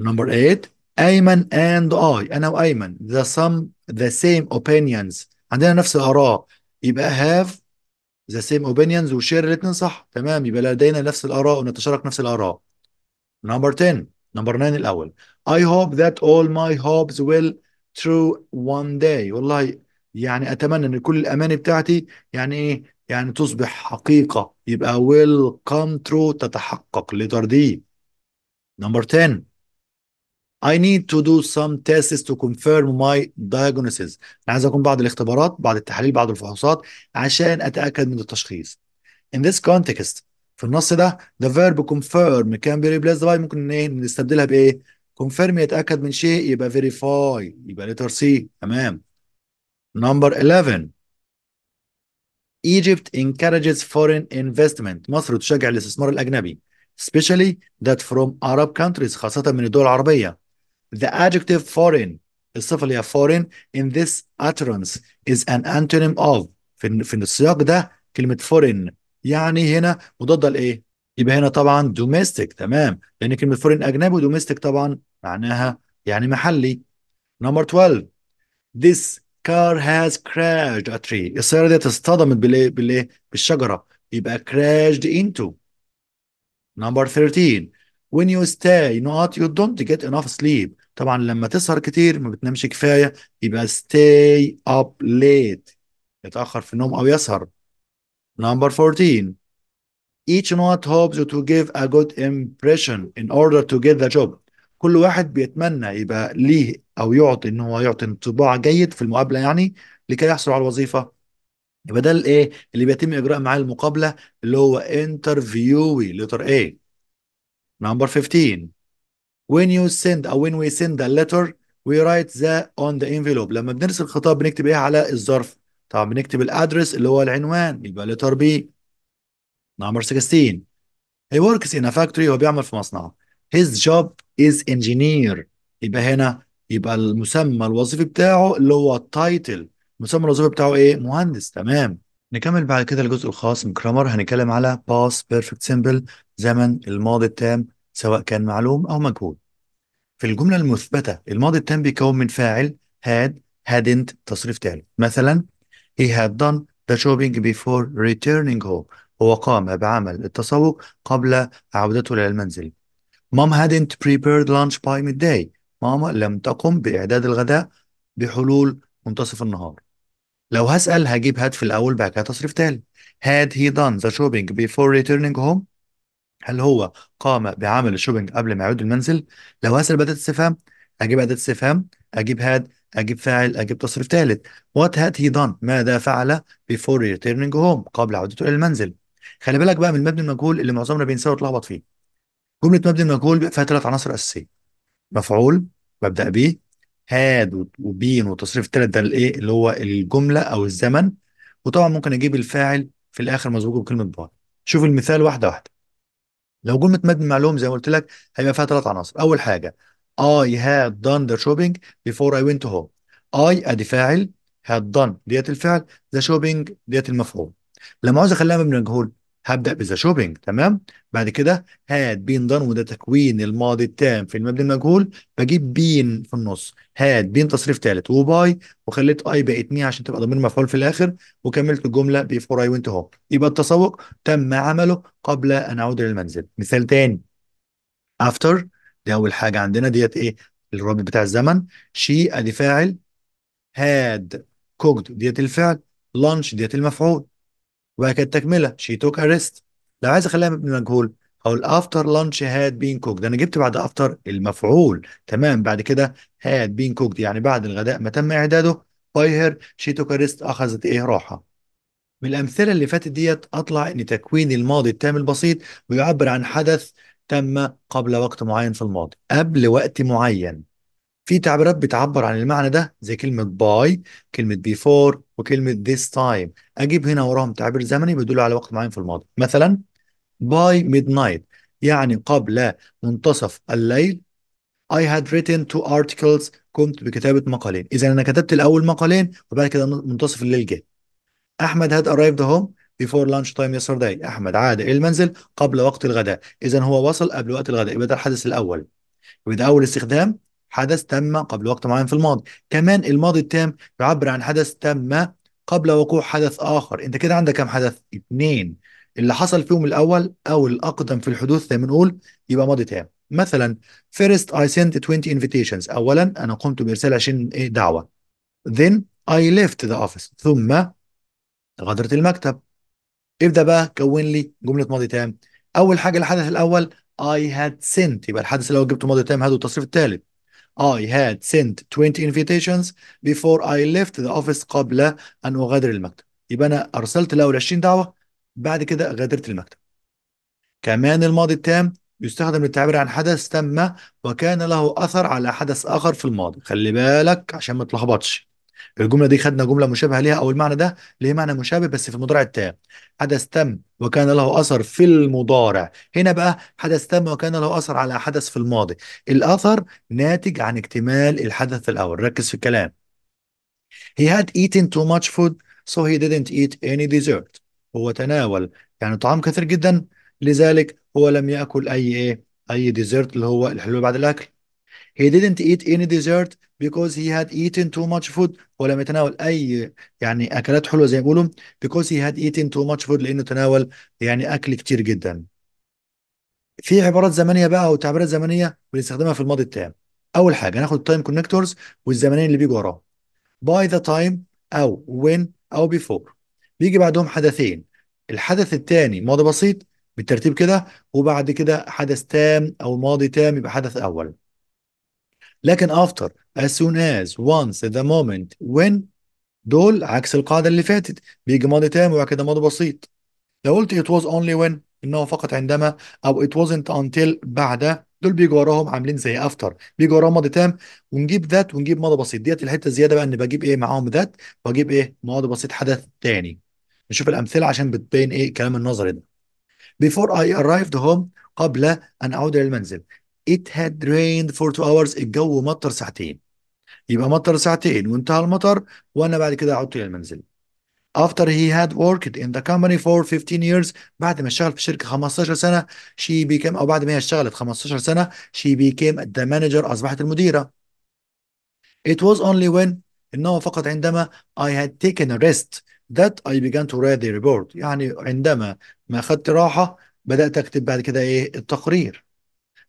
نمبر 8 ايمن اند اي انا وايمن ذا سم ذا سيم اوبينيونز عندنا نفس الاراء يبقى هاف ذا سيم اوبينيونز وشير الاثنين صح تمام يبقى لدينا نفس الاراء ونتشارك نفس الاراء نمبر 10 نمبر 9 الاول اي هوب ذات اول ماي هوبز ويل ترو وان داي والله يعني اتمنى ان كل الاماني بتاعتي يعني ايه يعني تصبح حقيقه يبقى ويل كام ترو تتحقق لترضيه نمبر 10 I need to do some tests to confirm my diagnosis أنا عايز أكون بعض الاختبارات بعض التحاليل بعض الفحوصات عشان أتأكد من التشخيص In this context في النص ده the verb confirm can be replaced by ممكن إيه نستبدلها بإيه confirm يتأكد من شيء يبقى verify يبقى letter C تمام number 11 Egypt encourages foreign investment مصر تشجع الاستثمار الأجنبي especially that from Arab countries خاصة من الدول العربية The adjective foreign الصفة اللي هي foreign in this utterance is an antonym of في في السياق ده كلمة foreign يعني هنا مضادة لإيه؟ يبقى هنا طبعا domestic تمام لأن كلمة foreign أجنبي domestic طبعا معناها يعني محلي. نمبر 12 This car has crashed a tree السيارة دي اصطدمت بالإيه؟ بالإيه؟ بالشجرة يبقى crashed into. نمبر 13 when you stay not you don't get enough sleep طبعا لما تسهر كتير ما بتنامش كفايه يبقى stay up late يتاخر في النوم او يسهر number 14 each not hopes to give a good impression in order to get the job كل واحد بيتمنى يبقى ليه او يعطي ان هو يعطي انطباع جيد في المقابله يعني لكي يحصل على الوظيفه يبقى ده الايه اللي بيتم اجراء معاه المقابله اللي هو انترفيوي لتر ايه Number 15 when you send or uh, when we send a letter we write the on the envelope لما بنرسل خطاب بنكتب ايه على الظرف طبعا بنكتب الادرس اللي هو العنوان يبقى letter B. Number 16 he works in a factory هو بيعمل في مصنع his job is engineer يبقى هنا يبقى المسمى الوظيفي بتاعه اللي هو التايتل المسمى الوظيفي بتاعه ايه مهندس تمام نكمل بعد كده الجزء الخاص من كرامر هنتكلم على past perfect simple زمن الماضي التام سواء كان معلوم أو مجهول في الجملة المثبتة الماضي التام بيكون من فاعل had hadn't تصريف تالي مثلا he had done the shopping before returning home هو قام بعمل التسوق قبل عودته إلى المنزل mom hadn't prepared lunch by midday ماما لم تقم بإعداد الغداء بحلول منتصف النهار لو هسأل هجيب هاد في الأول بعد كده تصريف تالي had he done the shopping before returning home هل هو قام بعمل الشوبينج قبل ما يعود المنزل لو هسأل بأداة استفهام أجيب أداة استفهام أجيب هاد أجيب فاعل أجيب تصريف ثالث what had he done ماذا فعل before returning home قبل عودته إلى المنزل خلي بالك بقى من المبني المجهول اللي معظمنا بينساه ويتلخبط فيه جملة مبني المجهول فيها ثلاث عناصر أساسية مفعول مبدأ به هاد وبين وتصريف التالت ده الايه اللي هو الجمله او الزمن وطبعا ممكن اجيب الفاعل في الاخر مزبوط بكلمه باي شوف المثال واحده واحده لو جمله مد المعلوم زي ما قلت لك هيبقى فيها ثلاث عناصر اول حاجه I had done the shopping before I went home I ادي فاعل had done ديت الفعل the shopping ديت المفعول لما عاوز اخليها مبني مجهول هبدا بذا شوبينج تمام بعد كده هاد بين دان وده تكوين الماضي التام في المبني المجهول بجيب بين في النص هاد بين تصريف ثالث وباي وخليت اي بقت مي عشان تبقى ضمير مفعول في الاخر وكملت الجمله بيفور اي وانت هوم يبقى التسوق تم عمله قبل ان اعود للمنزل مثال ثاني افتر دي اول حاجه عندنا ديت ايه الرابط بتاع الزمن شي ادي فاعل هاد كوكد ديت الفعل لانش ديت المفعول وبعد كده التكمله شي توك ريست لو عايز اخليها مجهول هقول افتر لانش هاد بين كوكد انا جبت بعد افتر المفعول تمام بعد كده هاد بين كوكد يعني بعد الغداء ما تم اعداده باي هير شي توك ريست اخذت ايه راحه من الامثله اللي فاتت ديت اطلع ان تكوين الماضي التام البسيط بيعبر عن حدث تم قبل وقت معين في الماضي قبل وقت معين في تعبيرات بتعبر عن المعنى ده زي كلمة باي كلمة بيفور وكلمة this time أجيب هنا وراهم تعبير زمني بيدل على وقت معين في الماضي مثلا باي ميد نايت يعني قبل منتصف الليل I had written two articles قمت بكتابة مقالين إذا أنا كتبت الأول مقالين وبعد كده منتصف الليل جه أحمد had arrived home before lunch time yesterday أحمد عاد إلى المنزل قبل وقت الغداء إذا هو وصل قبل وقت الغداء يبقى ده الحدث الأول يبقى ده أول استخدام حدث تم قبل وقت معين في الماضي كمان الماضي التام يعبر عن حدث تم قبل وقوع حدث آخر أنت كده عندك كم حدث؟ اثنين اللي حصل فيهم الأول أو الأقدم في الحدوث زي ما بنقول يبقى ماضي تام مثلا first I sent 20 invitations أولا أنا قمت بإرسال 20 إيه، دعوة then I left the office ثم غادرت المكتب ابدأ بقى كون لي جملة ماضي تام أول حاجة الحدث الأول I had sent يبقى الحدث الأول جبته ماضي تام هذا التصريف الثالث I had sent 20 invitations before I left the office قبل أن أغادر المكتب يبقى أنا أرسلت الأول 20 دعوة بعد كده غادرت المكتب كمان الماضي التام يستخدم للتعبير عن حدث تم وكان له أثر على حدث آخر في الماضي خلي بالك عشان ما تلخبطش الجمله دي خدنا جمله مشابهه ليها او المعنى ده ليه معنى مشابه بس في المضارع التام حدث تم وكان له اثر في المضارع هنا بقى حدث تم وكان له اثر على حدث في الماضي الاثر ناتج عن اكتمال الحدث الاول ركز في الكلام he had eaten too much food so he didn't eat any dessert هو تناول يعني طعام كثير جدا لذلك هو لم ياكل اي ايه اي ديزرت اللي هو الحلو بعد الاكل he didn't eat any dessert because he had eaten too much food هو لم يتناول أي يعني أكلات حلوة زي ما بيقولوا because he had eaten too much food لأنه تناول يعني أكل كتير جدا في عبارات زمنية بقى أو تعبيرات زمنية بنستخدمها في الماضي التام أول حاجة ناخد التايم كونكتورز والزمنين اللي بيجوا وراه by the time أو when أو before بيجي بعدهم حدثين الحدث الثاني ماضي بسيط بالترتيب كده وبعد كده حدث تام أو ماضي تام يبقى حدث أول لكن after as soon as once the moment when دول عكس القاعدة اللي فاتت بيجي ماضي تام وبعد كده ماضي بسيط لو قلت it was only when انه فقط عندما او it wasn't until بعد دول بيجي وراهم عاملين زي افتر بيجي وراهم ماضي تام ونجيب ذات ونجيب ماضي بسيط ديت الحته الزياده بقى ان بجيب ايه معاهم ذات واجيب ايه ماضي بسيط حدث تاني نشوف الامثله عشان بتبين ايه الكلام النظري ده before I arrived home قبل أن أعود إلى المنزل it had rained for two hours الجو مطر ساعتين يبقى مطر ساعتين وانتهى المطر وانا بعد كده عدت الى المنزل after he had worked in the company for 15 years بعد ما اشتغل في الشركه 15 سنه she became او بعد ما هي اشتغلت 15 سنه she became the manager اصبحت المديره it was only when انه فقط عندما I had taken a rest that I began to write the report يعني عندما ما اخذت راحه بدات اكتب بعد كده ايه التقرير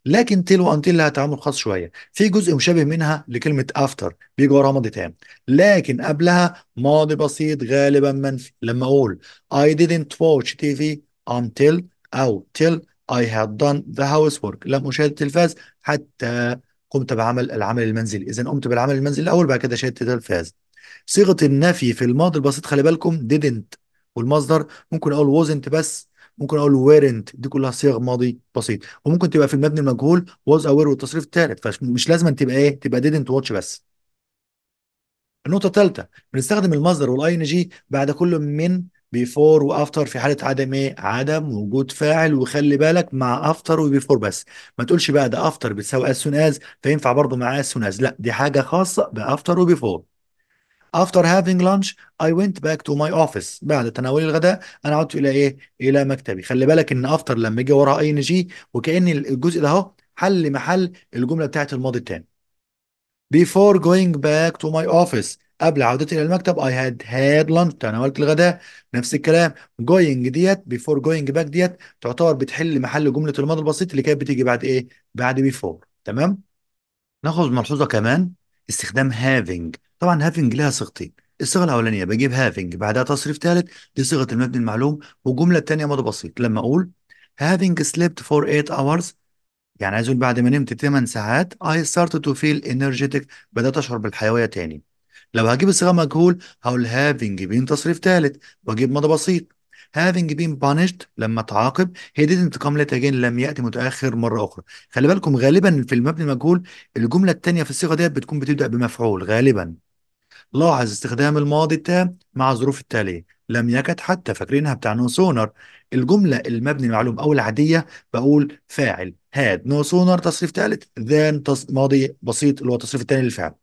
لكن تيل وانتيل لها تعامل خاص شويه في جزء مشابه منها لكلمه افتر بيجي وراها ماضي تام لكن قبلها ماضي بسيط غالبا منفي لما اقول I didn't watch TV until او till I had done the housework لم أشاهد التلفاز حتى قمت بعمل العمل المنزلي إذا قمت بالعمل المنزلي الأول بعد كده شاهدت التلفاز صيغة النفي في الماضي البسيط خلي بالكم didn't والمصدر ممكن أقول wasn't بس ممكن اقول ويرنت دي كلها صيغ ماضي بسيط وممكن تبقى في المبني المجهول واز اوير والتصريف الثالث فمش لازم تبقى ايه تبقى ديدنت واتش بس النقطه الثالثه بنستخدم المصدر والاي ان جي بعد كل من بيفور وافتر في حاله عدم ايه عدم وجود فاعل وخلي بالك مع افتر وبيفور بس ما تقولش بقى ده افتر بتساوي از سون از فينفع برضه مع اس سون از لا دي حاجه خاصه بافتر وبيفور After having lunch I went back to my office بعد تناول الغداء أنا عدت إلى إيه؟ إلى مكتبي خلي بالك إن after لما يجي وراها أي جي وكأن الجزء ده أهو حل محل الجملة بتاعت الماضي التاني. Before going back to my office قبل عودتي إلى المكتب I had had lunch تناولت الغداء نفس الكلام going ديت before going back ديت تعتبر بتحل محل جملة الماضي البسيط اللي كانت بتيجي بعد إيه؟ بعد before تمام؟ ناخذ ملحوظة كمان استخدام having طبعا هافنج لها صيغتين الصيغه الاولانيه بجيب هافنج بعدها تصريف ثالث دي صيغه المبني المعلوم والجمله الثانيه ماضي بسيط لما اقول هافنج سليبت فور 8 اورز يعني عايز اقول بعد ما نمت 8 ساعات اي ستارت تو فيل انرجيتك بدأت أشعر بالحيوية ثاني لو هجيب الصيغة مجهول هقول هافنج بين تصريف ثالث وأجيب ماضي بسيط having been punished لما تعاقب he didn't come late again لم يأتي متأخر مرة أخرى خلي بالكم غالبا في المبني المجهول الجملة الثانيه في الصيغة ديت بتكون بتبدأ بمفعول غالبا لاحظ استخدام الماضي التام مع الظروف التالية لم يكد حتى فاكرينها بتاع نو سونر الجملة المبني المعلوم أو العادية بقول فاعل هاد نو سونر تصريف ثالث ذان تص... ماضي بسيط اللي هو التصريف الثاني للفعل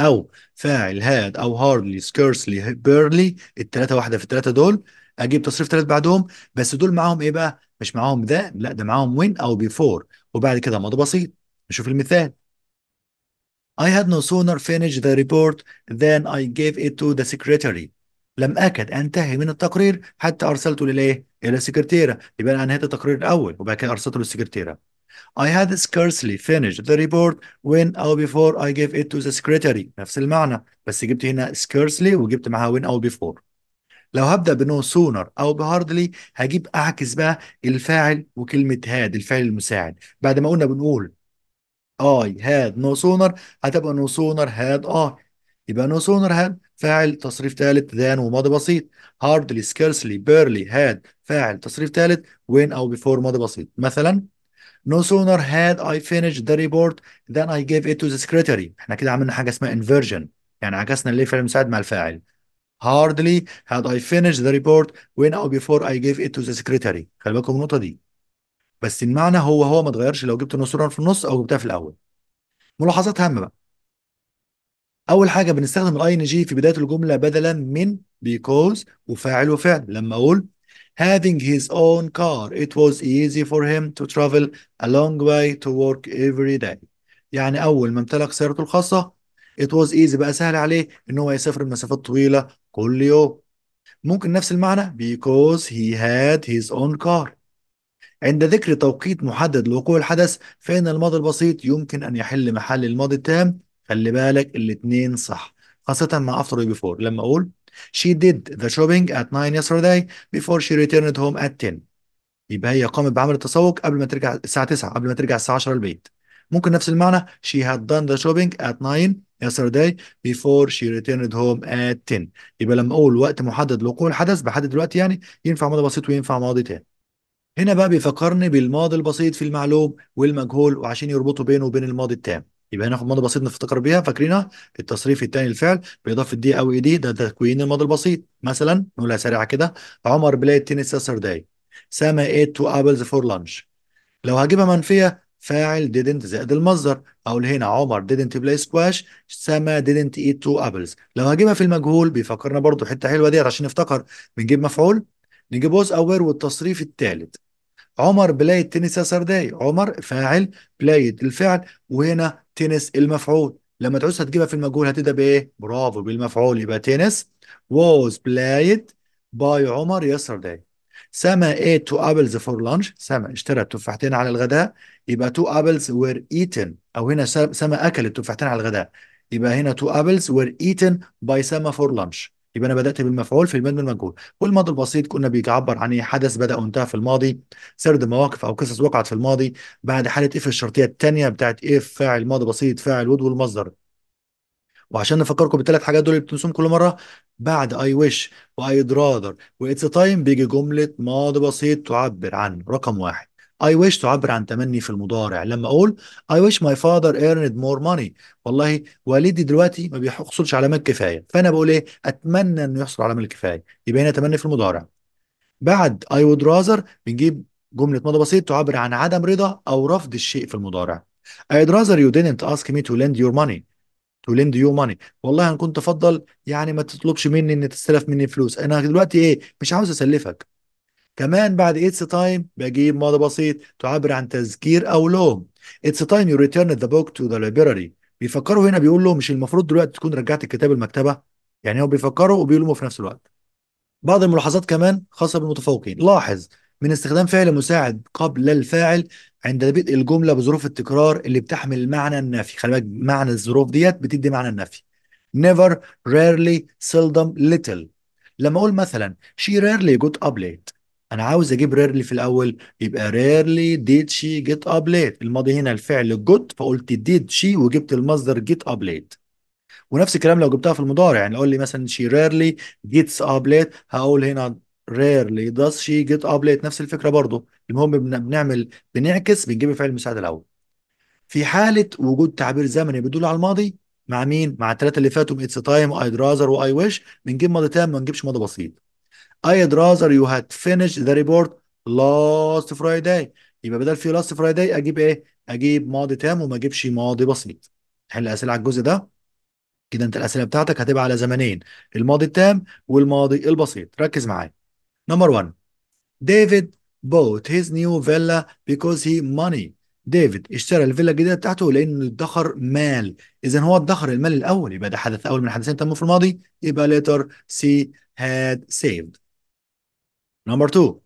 أو فاعل هاد أو هاردلي سكيرسلي بيرلي الثلاثة واحدة في الثلاثة دول أجيب تصريف ثالث بعدهم بس دول معاهم إيه بقى؟ مش معاهم ذا لا ده معاهم وين أو بيفور وبعد كده ماضي بسيط نشوف المثال I had no sooner finished the report than I gave it to the secretary. لم أكد أنتهي من التقرير حتى أرسلته للإيه؟ إلى السكرتيرة، يبقى أنا أنهيت التقرير الأول وبعد كده أرسلته للسكرتيرة. I had scarcely finished the report when or before I gave it to the secretary. نفس المعنى بس جبت هنا scarcely وجبت معاها when or before. لو هبدأ بنو سونر أو بهاردلي هجيب أعكس بقى الفاعل وكلمة هاد الفاعل المساعد. بعد ما قلنا بنقول اي هاد نو سونر هتبقى نو سونر هاد اي يبقى نو سونر هاد فاعل تصريف ثالث ذان وماضي بسيط هاردلي سكيرسلي بيرلي هاد فاعل تصريف ثالث وين او بيفور ماضي بسيط مثلا No sooner had I finished the report than I gave it to the secretary. احنا كده عملنا حاجة اسمها inversion يعني عكسنا فعل المساعد مع الفاعل. Hardly had I finished the report when or before I gave it to the secretary. خلي بالكم النقطة دي. بس المعنى هو هو ما اتغيرش لو جبت النص في النص او جبتها في الاول ملاحظات هامه بقى اول حاجه بنستخدم الاي ان جي في بدايه الجمله بدلا من because وفاعل وفعل لما اقول having his own car it was easy for him to travel a long way to work every day يعني اول ما امتلك سيارته الخاصه it was easy بقى سهل عليه ان هو يسافر مسافات طويله كل يوم ممكن نفس المعنى because he had his own car عند ذكر توقيت محدد لوقوع الحدث فإن الماضي البسيط يمكن أن يحل محل الماضي التام خلي بالك الاتنين صح خاصة مع after before لما أقول she did the shopping at 9 yesterday before she returned home at 10 يبقى هي قامت بعمل التسوق قبل ما ترجع الساعة 9 قبل ما ترجع الساعة 10 البيت ممكن نفس المعنى she had done the shopping at 9 yesterday before she returned home at 10 يبقى لما أقول وقت محدد لوقوع الحدث بحدد الوقت يعني ينفع ماضي بسيط وينفع ماضي تام هنا بقى بيفكرني بالماضي البسيط في المعلوم والمجهول وعشان يربطوا بينه وبين الماضي التام يبقى هناخد ماضي بسيط نفتكر بيها فاكرينها التصريف الثاني الفعل باضافه دي او اي e دي ده تكوين الماضي البسيط مثلا نقولها سريعه كده عمر بلاي التنس ساترداي سما ايت تو ابلز فور لانش لو هجيبها منفيه فاعل didn't زائد المصدر اقول هنا عمر didn't play squash سما didn't eat two apples لو هجيبها في المجهول بيفكرنا برضو حته حلوه ديت عشان نفتكر بنجيب مفعول نيجي بوز أوير والتصريف الثالث عمر بلاي تنس يا سرداي عمر فاعل بلاي الفعل وهنا تنس المفعول لما تعوز هتجيبها في المجهول هتبدأ بإيه؟ برافو بالمفعول يبقى تنس ووز بلايد باي عمر yesterday سما ايت تو ابلز فور لانش سما اشترى تفاحتين على الغداء يبقى تو ابلز وير ايتن أو هنا سما أكلت تفاحتين على الغداء يبقى هنا تو ابلز وير ايتن باي سما فور لانش يبقى انا بدات بالمفعول في الماضي المجهول والماضي البسيط كنا بيعبر عن ايه حدث بدا وانتهى في الماضي سرد مواقف او قصص وقعت في الماضي بعد حاله اف الشرطيه الثانيه بتاعت اف إيه؟ فاعل ماضي بسيط فاعل ود والمصدر وعشان نفكركم بالثلاث حاجات دول اللي بتنسوهم كل مره بعد اي ويش واي درادر واتس تايم بيجي جمله ماضي بسيط تعبر عن رقم واحد I wish تعبر عن تمني في المضارع لما أقول I wish my father earned more money والله والدي دلوقتي ما بيحصلش على مال كفاية فأنا بقول إيه أتمنى إنه يحصل على مال كفاية يبقى هنا تمني في المضارع بعد I would rather بنجيب جملة ماضي بسيط تعبر عن عدم رضا أو رفض الشيء في المضارع I'd rather you didn't ask me to lend your money to lend you money والله انا كنت افضل يعني ما تطلبش مني ان تستلف مني فلوس انا دلوقتي ايه مش عاوز اسلفك كمان بعد اتس تايم بجيب ماضي بسيط تعبر عن تذكير او لوم اتس تايم يو ريتيرن ذا بوك تو ذا library بيفكروا هنا بيقول له مش المفروض دلوقتي تكون رجعت الكتاب المكتبه يعني هو بيفكروا وبيلوموا في نفس الوقت بعض الملاحظات كمان خاصه بالمتفوقين لاحظ من استخدام فعل مساعد قبل الفاعل عند بدء الجمله بظروف التكرار اللي بتحمل المعنى النفي خلي بالك معنى الظروف ديت بتدي معنى النفي never rarely seldom little لما اقول مثلا she rarely got up late انا عاوز اجيب ريرلي في الاول يبقى ريرلي ديد شي جيت اب ليت الماضي هنا الفعل جوت فقلت ديد شي وجبت المصدر جيت اب ليت ونفس الكلام لو جبتها في المضارع يعني اقول لي مثلا شي ريرلي جيتس اب ليت هقول هنا ريرلي داز شي جيت اب ليت نفس الفكره برضه المهم بنعمل بنعكس بنجيب الفعل المساعد الاول في حاله وجود تعبير زمني بيدل على الماضي مع مين مع الثلاثه اللي فاتوا اتس تايم ايد دراذر واي ويش بنجيب ماضي تام ما نجيبش ماضي بسيط I'd rather you had finished the report last Friday يبقى بدل في last Friday اجيب ايه؟ اجيب ماضي تام وما اجيبش ماضي بسيط. حل الاسئله على الجزء ده كده انت الاسئله بتاعتك هتبقى على زمنين الماضي التام والماضي البسيط ركز معايا. نمبر 1 ديفيد bought his new villa because he money ديفيد اشترى الفيلا الجديده بتاعته لانه ادخر مال اذا هو ادخر المال الاول يبقى ده حدث اول من حدثين تم في الماضي يبقى later سي had saved Number two,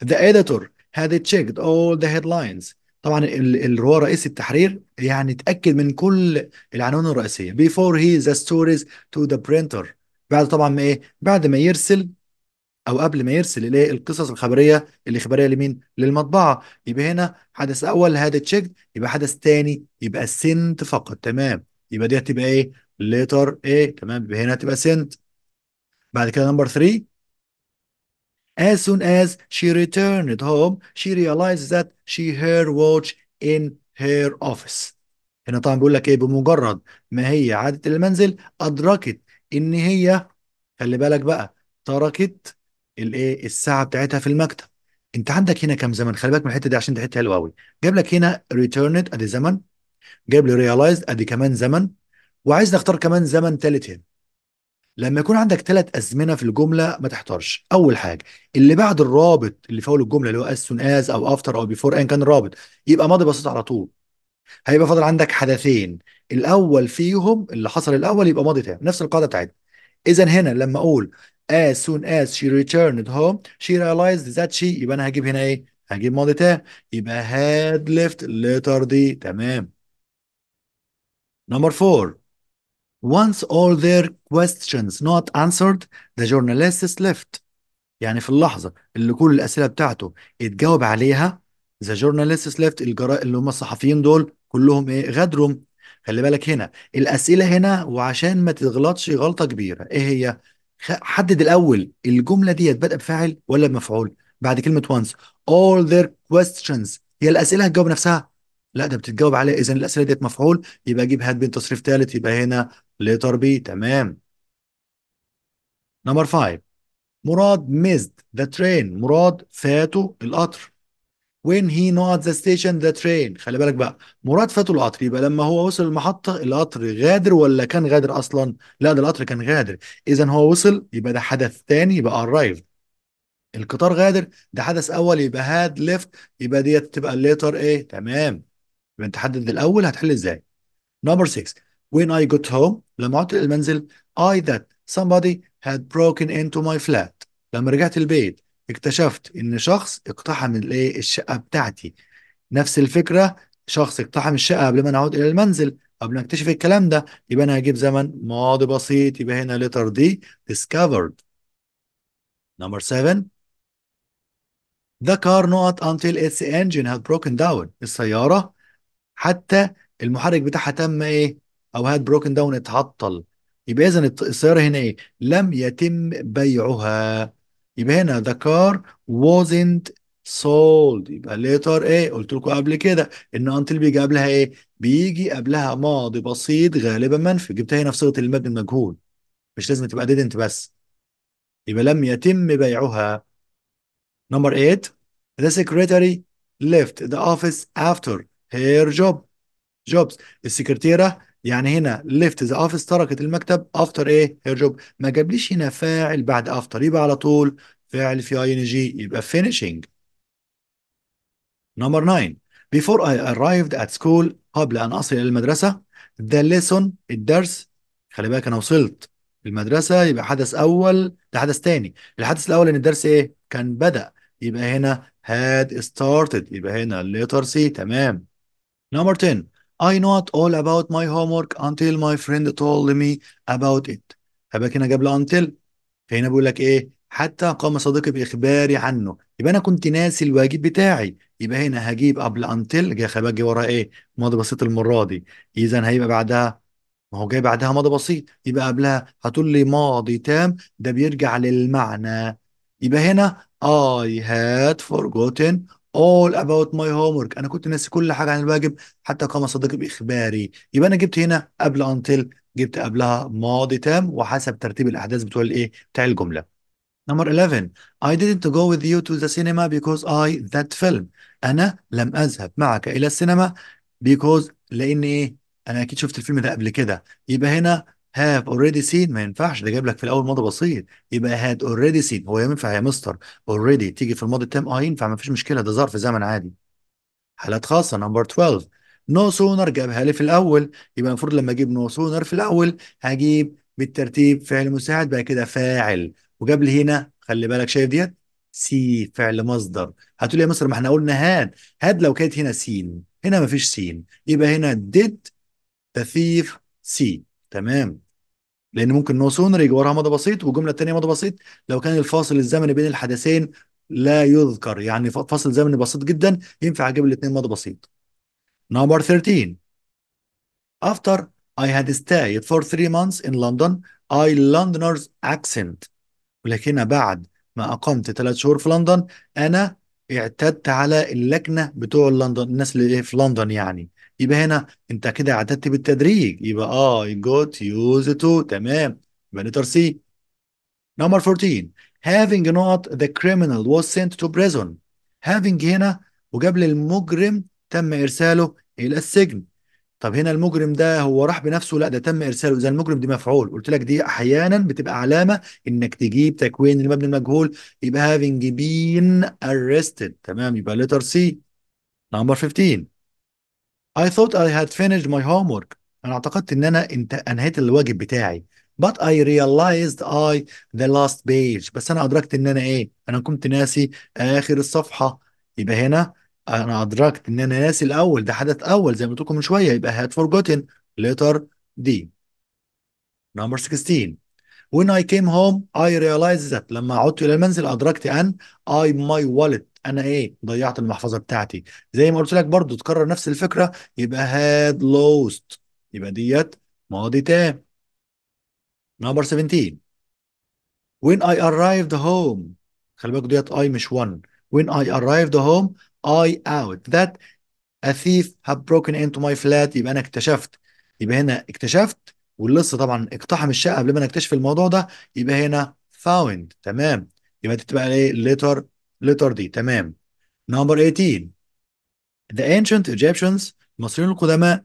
the editor had checked all the headlines طبعا اللي هو رئيس التحرير يعني اتاكد من كل العناوين الرئيسيه before he the stories to the printer بعد طبعا ما ايه بعد ما يرسل او قبل ما يرسل الايه القصص الخبريه الاخباريه لمين للمطبعه يبقى هنا حدث اول هذا تشيك يبقى حدث ثاني يبقى سنت فقط تمام يبقى دي هتبقى ايه ليتر ايه تمام يبقى هنا هتبقى سنت بعد كده نمبر 3 As soon as she returned home, she realized that she her watch in her office. هنا طبعا بيقول لك ايه بمجرد ما هي عادت المنزل ادركت ان هي خلي بالك بقى تركت الايه الساعه بتاعتها في المكتب. انت عندك هنا كام زمن؟ خلي بالك من الحته دي عشان دي حته حلوه قوي. جاب لك هنا ريتيرند ادي زمن. جاب لي realized ادي كمان زمن. وعايز نختار كمان زمن ثالث هنا. لما يكون عندك ثلاث ازمنه في الجمله ما تحتارش اول حاجه اللي بعد الرابط اللي في اول الجمله اللي هو از سون از او افتر او بيفور ايا كان الرابط يبقى ماضي بسيط على طول هيبقى فاضل عندك حدثين الاول فيهم اللي حصل الاول يبقى ماضي تام نفس القاعده بتاعتنا اذا هنا لما اقول as soon as she returned home she realized that she يبقى انا هجيب هنا ايه هجيب ماضي تام يبقى had left letter دي تمام نمبر 4 Once all their questions not answered, the journalists left. يعني في اللحظة اللي كل الأسئلة بتاعته اتجاوب عليها the journalists left الجراء اللي هم الصحفيين دول كلهم ايه غادروا خلي بالك هنا الأسئلة هنا وعشان ما تغلطش غلطة كبيرة ايه هي حدد الأول الجملة ديت بدأ بفاعل ولا بمفعول بعد كلمة once all their questions هي الأسئلة هتجاوب نفسها لا ده بتتجاوب عليه اذا الاسئله ديت مفعول يبقى اجيب هات بين تصريف ثالث يبقى هنا letter B تمام نمبر 5 مراد missed the train مراد فاته القطر when he not the station the train خلي بالك بقى مراد فاته القطر يبقى لما هو وصل المحطة القطر غادر ولا كان غادر أصلا لا ده القطر كان غادر إذا هو وصل يبقى ده حدث ثاني يبقى arrived القطار غادر ده حدث أول يبقى هاد ليفت يبقى ديت تبقى الليتر إيه تمام يبقى أنت حدد الأول هتحل إزاي نمبر 6 When I got home لما عدت المنزل I that somebody had broken into my flat لما رجعت البيت اكتشفت ان شخص اقتحم الايه الشقه بتاعتي نفس الفكره شخص اقتحم الشقه قبل ما نعود الى المنزل قبل ما اكتشف الكلام ده يبقى انا هجيب زمن ماضي بسيط يبقى هنا لتر دي discovered number 7 The car not until its engine had broken down السياره حتى المحرك بتاعها تم ايه او هاد بروكن داون اتعطل يبقى اذا السياره هنا ايه لم يتم بيعها يبقى هنا the car wasn't sold يبقى later ايه قلت لكم قبل كده ان until بيجي قبلها ايه بيجي قبلها ماضي بسيط غالبا منفي جبتها هنا في صيغه المبني المجهول مش لازم تبقى didn't بس يبقى لم يتم بيعها نمبر 8 the secretary left the office after her job jobs السكرتيره يعني هنا ليفت ذا اوفيس تركت المكتب افتر ايه her جوب ما جابليش هنا فاعل بعد افتر يبقى على طول فاعل في اي ان جي يبقى فينيشنج نمبر 9 بيفور اي ارايفد ات سكول قبل ان اصل الى المدرسه ذا ليسون الدرس خلي بالك انا وصلت المدرسه يبقى حدث اول ده حدث ثاني الحدث الاول ان الدرس ايه كان بدأ يبقى هنا had started يبقى هنا letter C تمام نمبر 10 I not all about my homework until my friend told me about it هبقى هنا جاب له until فهنا بيقول لك ايه حتى قام صديقي باخباري عنه يبقى انا كنت ناسي الواجب بتاعي يبقى هنا هجيب قبل until جاي خلي بالك جاي ورا ايه ماضي بسيط المره دي اذا هيبقى بعدها ما هو جاي بعدها ماضي بسيط يبقى قبلها هتقول لي ماضي تام ده بيرجع للمعنى يبقى هنا I had forgotten all about my homework انا كنت ناسي كل حاجه عن الواجب حتى قام صديقي باخباري يبقى انا جبت هنا قبل until جبت قبلها ماضي تام وحسب ترتيب الاحداث بتوع الايه بتاع الجمله نمبر 11 I didn't go with you to the cinema because I that film أنا لم أذهب معك إلى السينما because لأن إيه أنا أكيد شفت الفيلم ده قبل كده يبقى هنا هاف اوريدي سين ما ينفعش ده جايب لك في الاول ماضي بسيط يبقى هاد اوريدي سين هو ينفع يا مستر اوريدي تيجي في الماضي التام اه ينفع ما فيش مشكله ده ظرف زمن عادي حالات خاصه نمبر 12 نو سونر جابها لي في الاول يبقى المفروض لما اجيب نو سونر في الاول هجيب بالترتيب فعل مساعد بقى كده فاعل وجاب لي هنا خلي بالك شايف ديت سي فعل مصدر هتقول لي يا مصر ما احنا قلنا هاد هاد لو كانت هنا سين هنا ما فيش سين يبقى هنا ديد ذا ثيف سي تمام لان ممكن نو سونر يجي وراها مضى بسيط والجمله الثانيه مضى بسيط لو كان الفاصل الزمني بين الحدثين لا يذكر يعني فاصل زمني بسيط جدا ينفع اجيب الاثنين مضى بسيط نمبر 13 after I had stayed for three months in London I Londoner's accent ولكن بعد ما أقمت ثلاث شهور في لندن أنا اعتدت على اللكنة بتوع لندن الناس اللي في لندن يعني يبقى هنا انت كده اعتدت بالتدريج يبقى اه you got used to تمام يبقى لتر سي نمبر 14 having not the criminal was sent to prison having هنا وجاب المجرم تم ارساله الى السجن طب هنا المجرم ده هو راح بنفسه لا ده تم ارساله اذا المجرم دي مفعول قلت لك دي احيانا بتبقى علامه انك تجيب تكوين المبني المجهول يبقى having been arrested تمام يبقى letter سي نمبر 15 I thought I had finished my homework أنا اعتقدت إن أنا انت أنهيت الواجب بتاعي but I realized I the last page بس أنا أدركت إن أنا إيه أنا كنت ناسي آخر الصفحة يبقى هنا أنا أدركت إن أنا ناسي الأول ده حدث أول زي ما قلت لكم من شوية يبقى had forgotten letter D number 16 When I came home I realized that لما عدت إلى المنزل أدركت أن I my wallet انا ايه ضيعت المحفظه بتاعتي زي ما قلت لك برضو تكرر نفس الفكره يبقى هاد لوست يبقى ديت ماضي تام نمبر 17 when I arrived home خلي بالك ديت اي مش 1 when I arrived home I out that a thief had broken into my flat يبقى انا اكتشفت يبقى هنا اكتشفت واللص طبعا اقتحم الشقه قبل ما نكتشف الموضوع ده يبقى هنا found تمام يبقى دي تبقى ايه letter letter D تمام number 18 The ancient Egyptians المصريين القدماء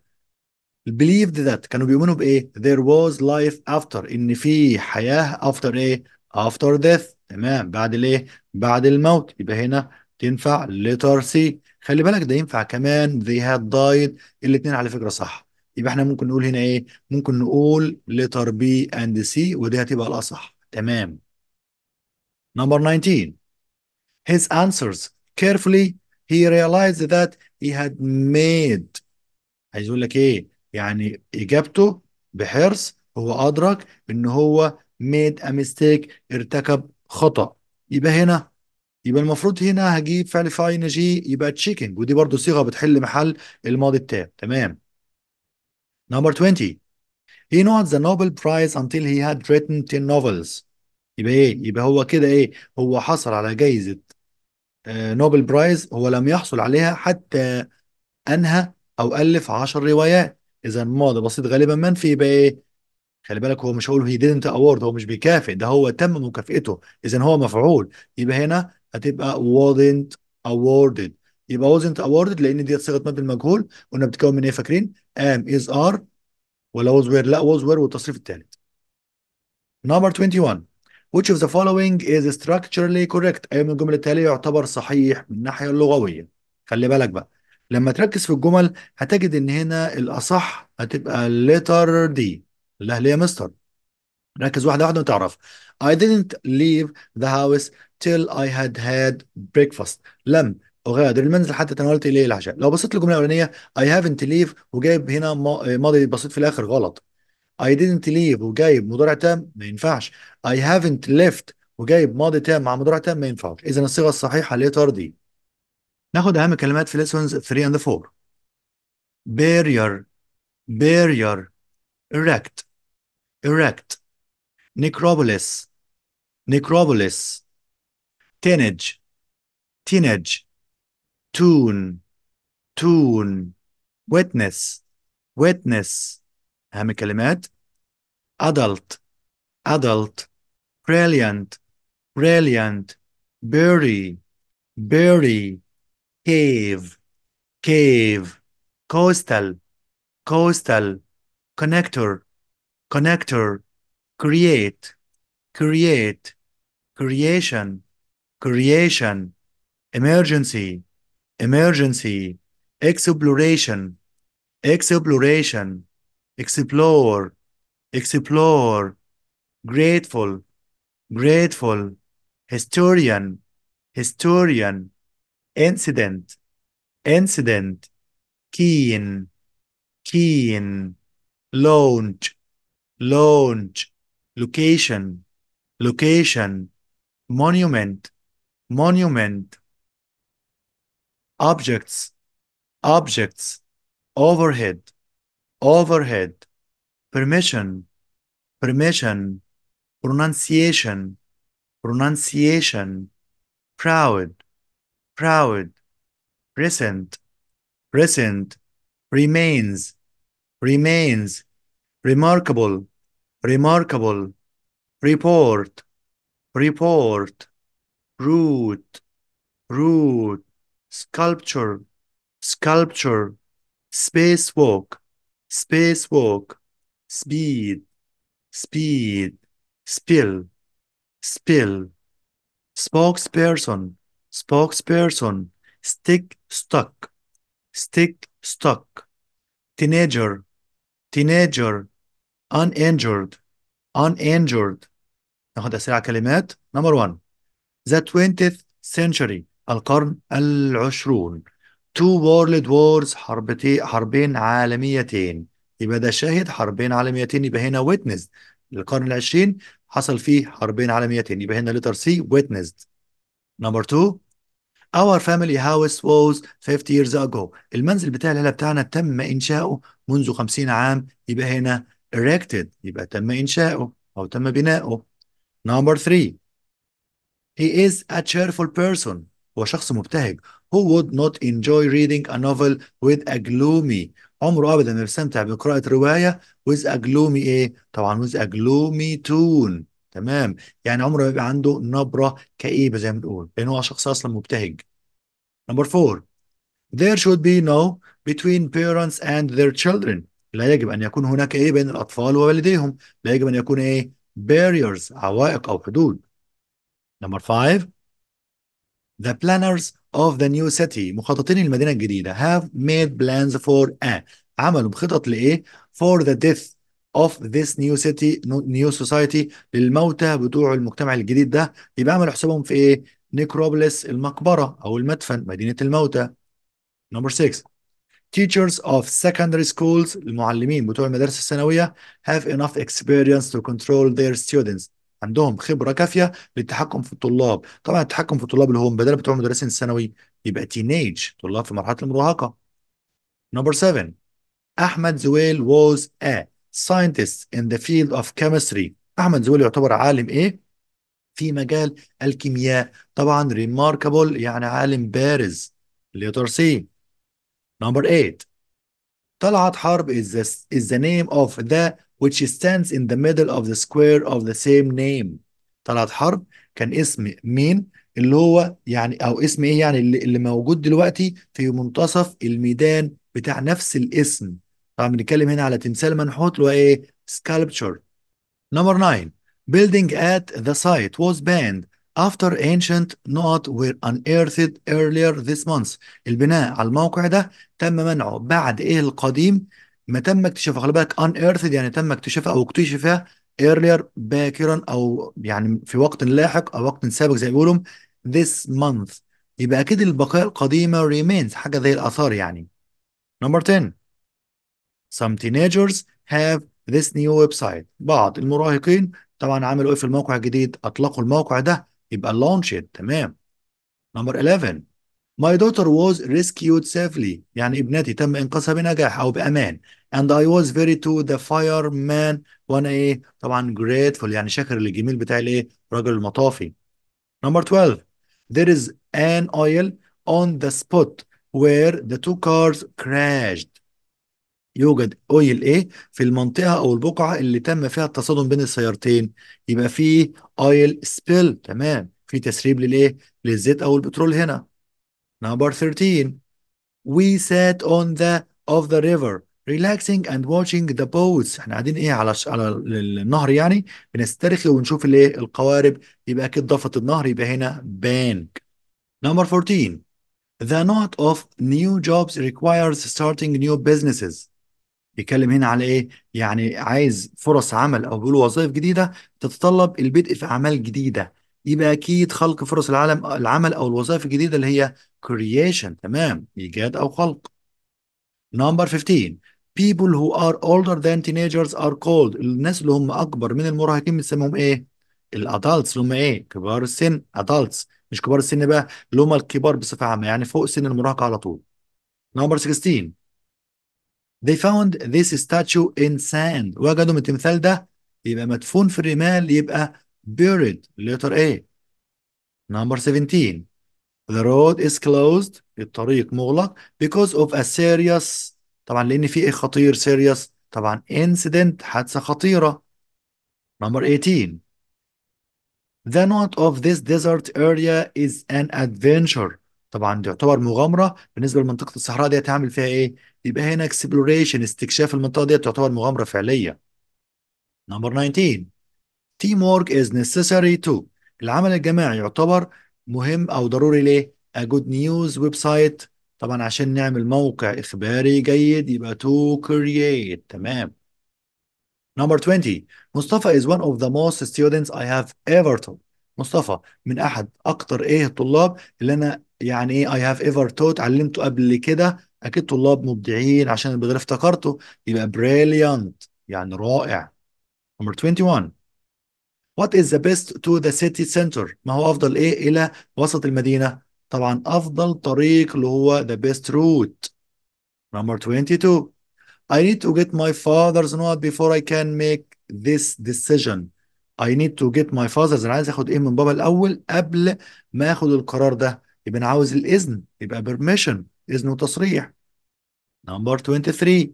believed that كانوا بيؤمنوا بإيه there was life after إن في حياة after إيه after death تمام بعد الإيه بعد الموت يبقى هنا تنفع letter C خلي بالك ده ينفع كمان they had died الاثنين على فكرة صح يبقى احنا ممكن نقول هنا ايه ممكن نقول letter B and C ودي هتبقى الأصح تمام نمبر 19 his answers carefully he realized that he had made عايز يقول لك ايه يعني اجابته بحرص هو ادرك ان هو made a mistake ارتكب خطأ يبقى هنا يبقى المفروض هنا هجيب فعل في ان جي يبقى تشيكنج ودي برضو صيغه بتحل محل الماضي التام تمام نمبر 20 he not the Nobel Prize until he had written 10 novels يبقى ايه يبقى هو كده ايه هو حصل على جايزه آه، نوبل برايز هو لم يحصل عليها حتى أنهى أو ألف عشر روايات إذا الماضي بسيط غالبا منفي يبقى إيه؟ خلي بالك هو مش هقول هي ديدنت اوورد هو مش بيكافئ ده هو تم مكافئته إذا هو مفعول يبقى هنا هتبقى wasn't awarded يبقى wasn't awarded لأن دي صيغة مد المجهول قلنا بتتكون من إيه فاكرين؟ ام از ار ولا was وير لا was وير والتصريف الثالث. نمبر 21 which of the following is structurally correct أي من الجمل التالية يعتبر صحيح من الناحية اللغوية خلي بالك بقى لما تركز في الجمل هتجد ان هنا الاصح هتبقى letter دي اللي هي مستر ركز واحده واحده وتعرف I didn't leave the house till I had had breakfast لم اغادر المنزل حتى تناولت اليه العشاء لو بصيت للجمله الاولانيه I haven't leave وجايب هنا ماضي بسيط في الاخر غلط I didn't leave وجايب مضارع تام ما ينفعش I haven't left وجايب ماضي تام مع مضارع تام ما ينفعش إذا الصيغة الصحيحة اللي ترضي ناخد أهم كلمات في lessons 3 and 4 barrier barrier erect erect necropolis necropolis teenage teenage tune tune witness witness أهم الكلمات adult adult brilliant brilliant bury bury cave cave coastal coastal connector connector create create creation creation emergency emergency exploration exploration explore, explore, grateful, grateful, historian, historian, incident, incident, keen, keen, launch, launch, location, location, monument, monument, objects, objects, overhead, overhead, permission, permission, pronunciation, pronunciation, proud, proud, present, present, remains, remains, remarkable, remarkable, report, report, root, root, sculpture, sculpture, spacewalk, spacewalk, speed, speed, spill, spill, spokesperson, spokesperson, stick stuck, stick stuck, teenager, teenager, uninjured, uninjured. ناخد أسئلة كلمات. Number one, the 20th century, القرن العشرون. تو وورلد وورز حربتين حربين عالميتين يبقى ده شاهد حربين عالميتين يبقى هنا ويتنس القرن العشرين حصل فيه حربين عالميتين يبقى هنا لتر سي witnessed نمبر 2 Our family house was 50 years ago المنزل بتاع العيلة بتاعنا تم إنشاؤه منذ 50 عام يبقى هنا erected يبقى تم إنشاؤه أو تم بناؤه نمبر 3 He is a cheerful person هو شخص مبتهج who would not enjoy reading a novel with a gloomy عمره ابدا ما بيستمتع بقراءه روايه with a gloomy ايه طبعا with a gloomy tone تمام يعني عمره ما بيبقى عنده نبره كئيبه زي ما بنقول لان هو شخص اصلا مبتهج نمبر 4 there should be no between parents and their children لا يجب ان يكون هناك ايه بين الاطفال ووالديهم لا يجب ان يكون ايه barriers عوائق او حدود نمبر 5 the planners of the new city مخططين المدينة الجديدة have made plans for a عملوا خطط لإيه for the death of this new city new society للموتى بتوع المجتمع الجديد ده يبقى عملوا حسابهم في إيه نيكروبوليس المقبرة أو المدفن مدينة الموتى number six Teachers of secondary schools المعلمين بتوع المدارس الثانوية have enough experience to control their students عندهم خبره كافيه للتحكم في الطلاب طبعا التحكم في الطلاب اللي هم بدل بتوع مدرسين الثانوي يبقى تينيج طلاب في مرحله المراهقه نمبر 7 احمد زويل was a scientist in the field of chemistry احمد زويل يعتبر عالم ايه في مجال الكيمياء طبعا ريماركابل يعني عالم بارز ليتر سي نمبر 8 طلعت حرب is the, is the name of the which stands in the middle of the square of the same name طلعت حرب كان اسم مين اللي هو يعني او اسم ايه يعني اللي, اللي موجود دلوقتي في منتصف الميدان بتاع نفس الاسم طبعا بنتكلم هنا على تمثال منحوت اللي هو ايه سكالبتشر نمبر 9 building at the site was banned after ancient note were unearthed earlier this month البناء على الموقع ده تم منعه بعد ايه القديم ما تم اكتشافه خلي بالك ان ايرثد يعني تم اكتشافها او اكتشف earlier باكرا او يعني في وقت لاحق او وقت سابق زي ما بيقولوا this month يبقى اكيد البقايا القديمه remains حاجه زي الاثار يعني نمبر 10 some teenagers have this new website بعض المراهقين طبعا عملوا ايه في الموقع الجديد اطلقوا الموقع ده يبقى launch it تمام نمبر 11 My daughter was rescued safely يعني ابنتي تم إنقاذها بنجاح أو بأمان and I was very to the fireman وأنا إيه طبعا grateful يعني شاكر للجميل بتاع الإيه رجل المطافي number 12 there is an oil on the spot where the two cars crashed يوجد اويل ايه في المنطقه او البقعه اللي تم فيها التصادم بين السيارتين يبقى في oil spill تمام في تسريب للايه للزيت او البترول هنا Number 13. We sat on the of the river relaxing and watching the boats احنا قاعدين ايه على ش... على النهر يعني بنسترخي ونشوف الايه القوارب يبقى اكيد ضفت النهر يبقى هنا bank. Number 14. The knot of new jobs requires starting new businesses. بيتكلم هنا على ايه؟ يعني عايز فرص عمل او بيقولوا وظائف جديده تتطلب البدء في اعمال جديده. يبقى اكيد خلق فرص العالم العمل او الوظائف الجديده اللي هي creation تمام ايجاد او خلق نمبر 15 people who are older than teenagers are called الناس اللي هم اكبر من المراهقين بنسميهم ايه الادلتس اللي هم ايه كبار السن ادلتس مش كبار السن بقى اللي هم الكبار بصفه عامه يعني فوق سن المراهقه على طول نمبر 16 they found this statue in sand وجدوا التمثال ده يبقى مدفون في الرمال يبقى buried letter A number 17 the road is closed الطريق مغلق because of a serious طبعا لأن في إيه خطير serious طبعا incident حادثة خطيرة number 18 The north of this desert area is an adventure طبعا دي يعتبر مغامرة بالنسبة لمنطقة الصحراء دي هتعمل فيها إيه؟ يبقى هنا exploration استكشاف المنطقة دي تعتبر مغامرة فعلية number 19 تيم وورك از نيسيسري تو العمل الجماعي يعتبر مهم أو ضروري ليه ا جود نيوز ويب سايت طبعا عشان نعمل موقع إخباري جيد يبقى تو كرييت تمام نمبر 20 مصطفى از one اوف ذا موست ستودنتس اي هاف ايفر تو مصطفى من أحد أكتر إيه الطلاب اللي أنا يعني إيه اي هاف ايفر تو علمته قبل كده أكيد طلاب مبدعين عشان البغير افتكرته يبقى بريليانت يعني رائع نمبر 21 What is the best to the city center ما هو أفضل إيه إلى وسط المدينة طبعا أفضل طريق اللي هو the best route number 22 I need to get my father's note before I can make this decision I need to get my father's أنا عايز أخد إيه من بابا الأول قبل ما أخد القرار ده يبقى أنا عاوز الإذن يبقى permission إذن وتصريح number 23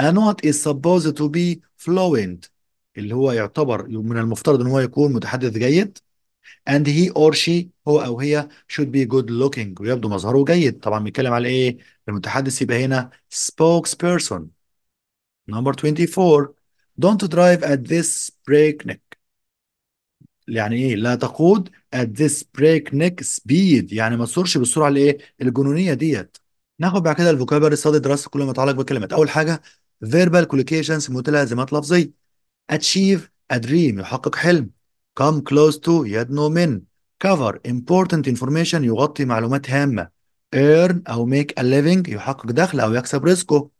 A note is supposed to be fluent اللي هو يعتبر من المفترض ان هو يكون متحدث جيد and he or she هو او هي should be good looking ويبدو مظهره جيد طبعا بيتكلم على ايه المتحدث يبقى هنا spokesperson number 24 don't drive at this breakneck يعني ايه لا تقود at this breakneck speed يعني ما تصورش بالسرعه الايه الجنونيه ديت ناخد بعد كده الفوكابولري استادي دراسه كل ما يتعلق بكلمات اول حاجه verbal collocations متلازمات لفظيه achieve a dream يحقق حلم come close to يدنو من cover important information يغطي معلومات هامة earn أو make a living يحقق دخل أو يكسب رزقه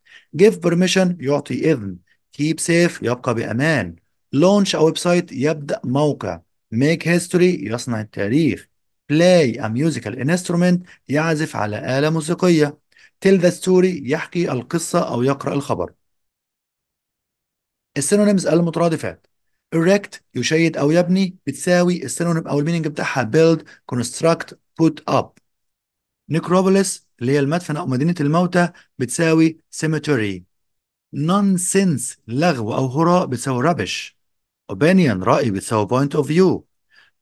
give permission يعطي إذن keep safe يبقى بأمان launch a website يبدأ موقع make history يصنع التاريخ play a musical instrument يعزف على آلة موسيقية tell the story يحكي القصة أو يقرأ الخبر السينونيمز المترادفات erect يشيد او يبني بتساوي السينونيم او المينينج بتاعها build construct put up necropolis اللي هي المدفن او مدينه الموتى بتساوي cemetery nonsense لغو او هراء بتساوي rubbish opinion راي بتساوي point of view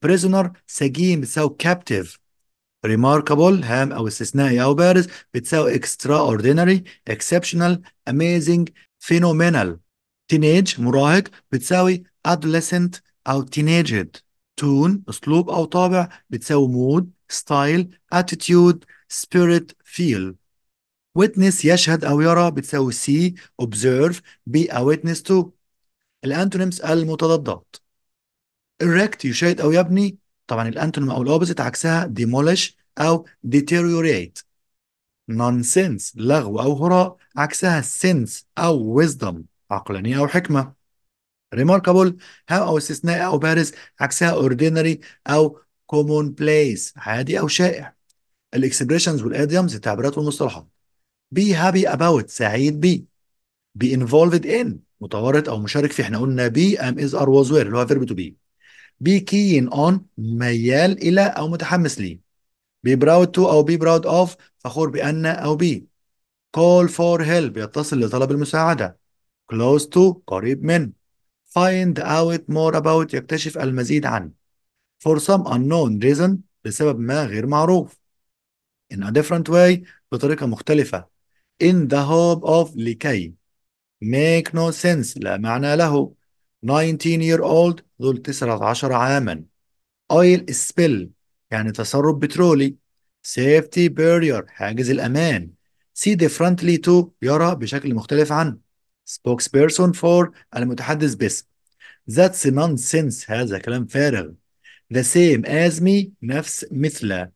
prisoner سجين بتساوي captive remarkable هام او استثنائي او بارز بتساوي extraordinary exceptional amazing phenomenal تينيج مراهق بتساوي adolescent أو teenaged تون أسلوب أو طابع بتساوي mood style attitude spirit feel witness يشهد أو يرى بتساوي see observe be a witness to الأنتونيمز المتضادات erect يشيد أو يبني طبعا الأنتونيم أو الأوبزيت عكسها demolish أو deteriorate nonsense لغو أو هراء عكسها sense أو wisdom عقلانية أو حكمة remarkable هام أو استثناء أو بارز عكسها ordinary أو common place عادي أو شائع الاكسبريشنز والاديومز التعبيرات والمصطلحات be happy about سعيد بي be involved in متورط او مشارك في احنا قلنا بي ام از ار واز وير اللي هو verb to بي be keen on ميال الى او متحمس ليه be proud to او be proud of فخور بان او بي call for help يتصل لطلب المساعده close to قريب من find out more about يكتشف المزيد عن for some unknown reason لسبب ما غير معروف in a different way بطريقة مختلفة in the hope of لكي make no sense لا معنى له 19 year old ذو 19 عاما oil spill يعني تسرب بترولي safety barrier حاجز الأمان see differently to يرى بشكل مختلف عنه spokesperson for المتحدث باسم That's nonsense هذا كلام فارغ The same as me نفس مثل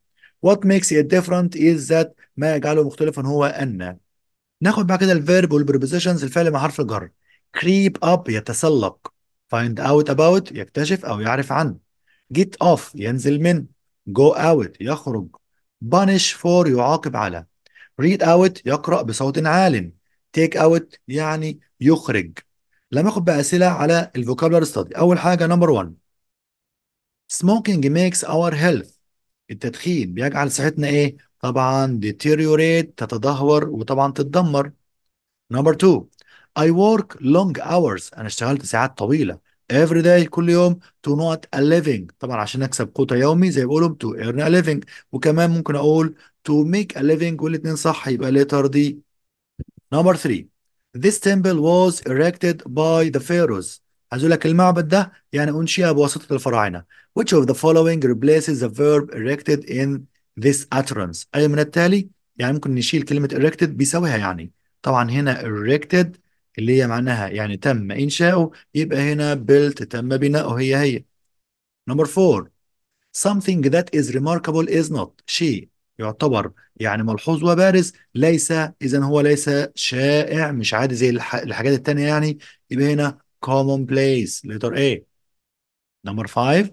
What makes it different is that ما يجعله مختلفا هو أن ناخد بعد كده الفيرب والبربوزيشنز الفعل مع حرف الجر creep up يتسلق find out about يكتشف أو يعرف عنه get off ينزل من go out يخرج punish for يعاقب على read out يقرأ بصوت عال تيك اوت يعني يخرج لما اخد بقى اسئله على الفوكابلر ستادي اول حاجه نمبر 1 smoking makes our health التدخين بيجعل صحتنا ايه طبعا ديتيريوريت تتدهور وطبعا تتدمر نمبر 2 I work long hours انا اشتغلت ساعات طويله every day كل يوم to not a living طبعا عشان اكسب قوت يومي زي بقولهم to earn a living وكمان ممكن اقول to make a living والاثنين صح يبقى letter دي Number three, this temple was erected by the pharaohs. عايز اقول لك المعبد ده يعني انشئ بواسطه الفراعنه. Which of the following replaces the verb erected in this utterance؟ اي من التالي يعني ممكن نشيل كلمه erected بيساويها يعني. طبعا هنا erected اللي هي معناها يعني تم انشاؤه يبقى هنا built تم بناؤه هي هي. Number four, something that is remarkable is not she يعتبر يعني ملحوظ وبارز ليس اذا هو ليس شائع مش عادي زي الحاجات التانية يعني يبقى هنا common place letter A number 5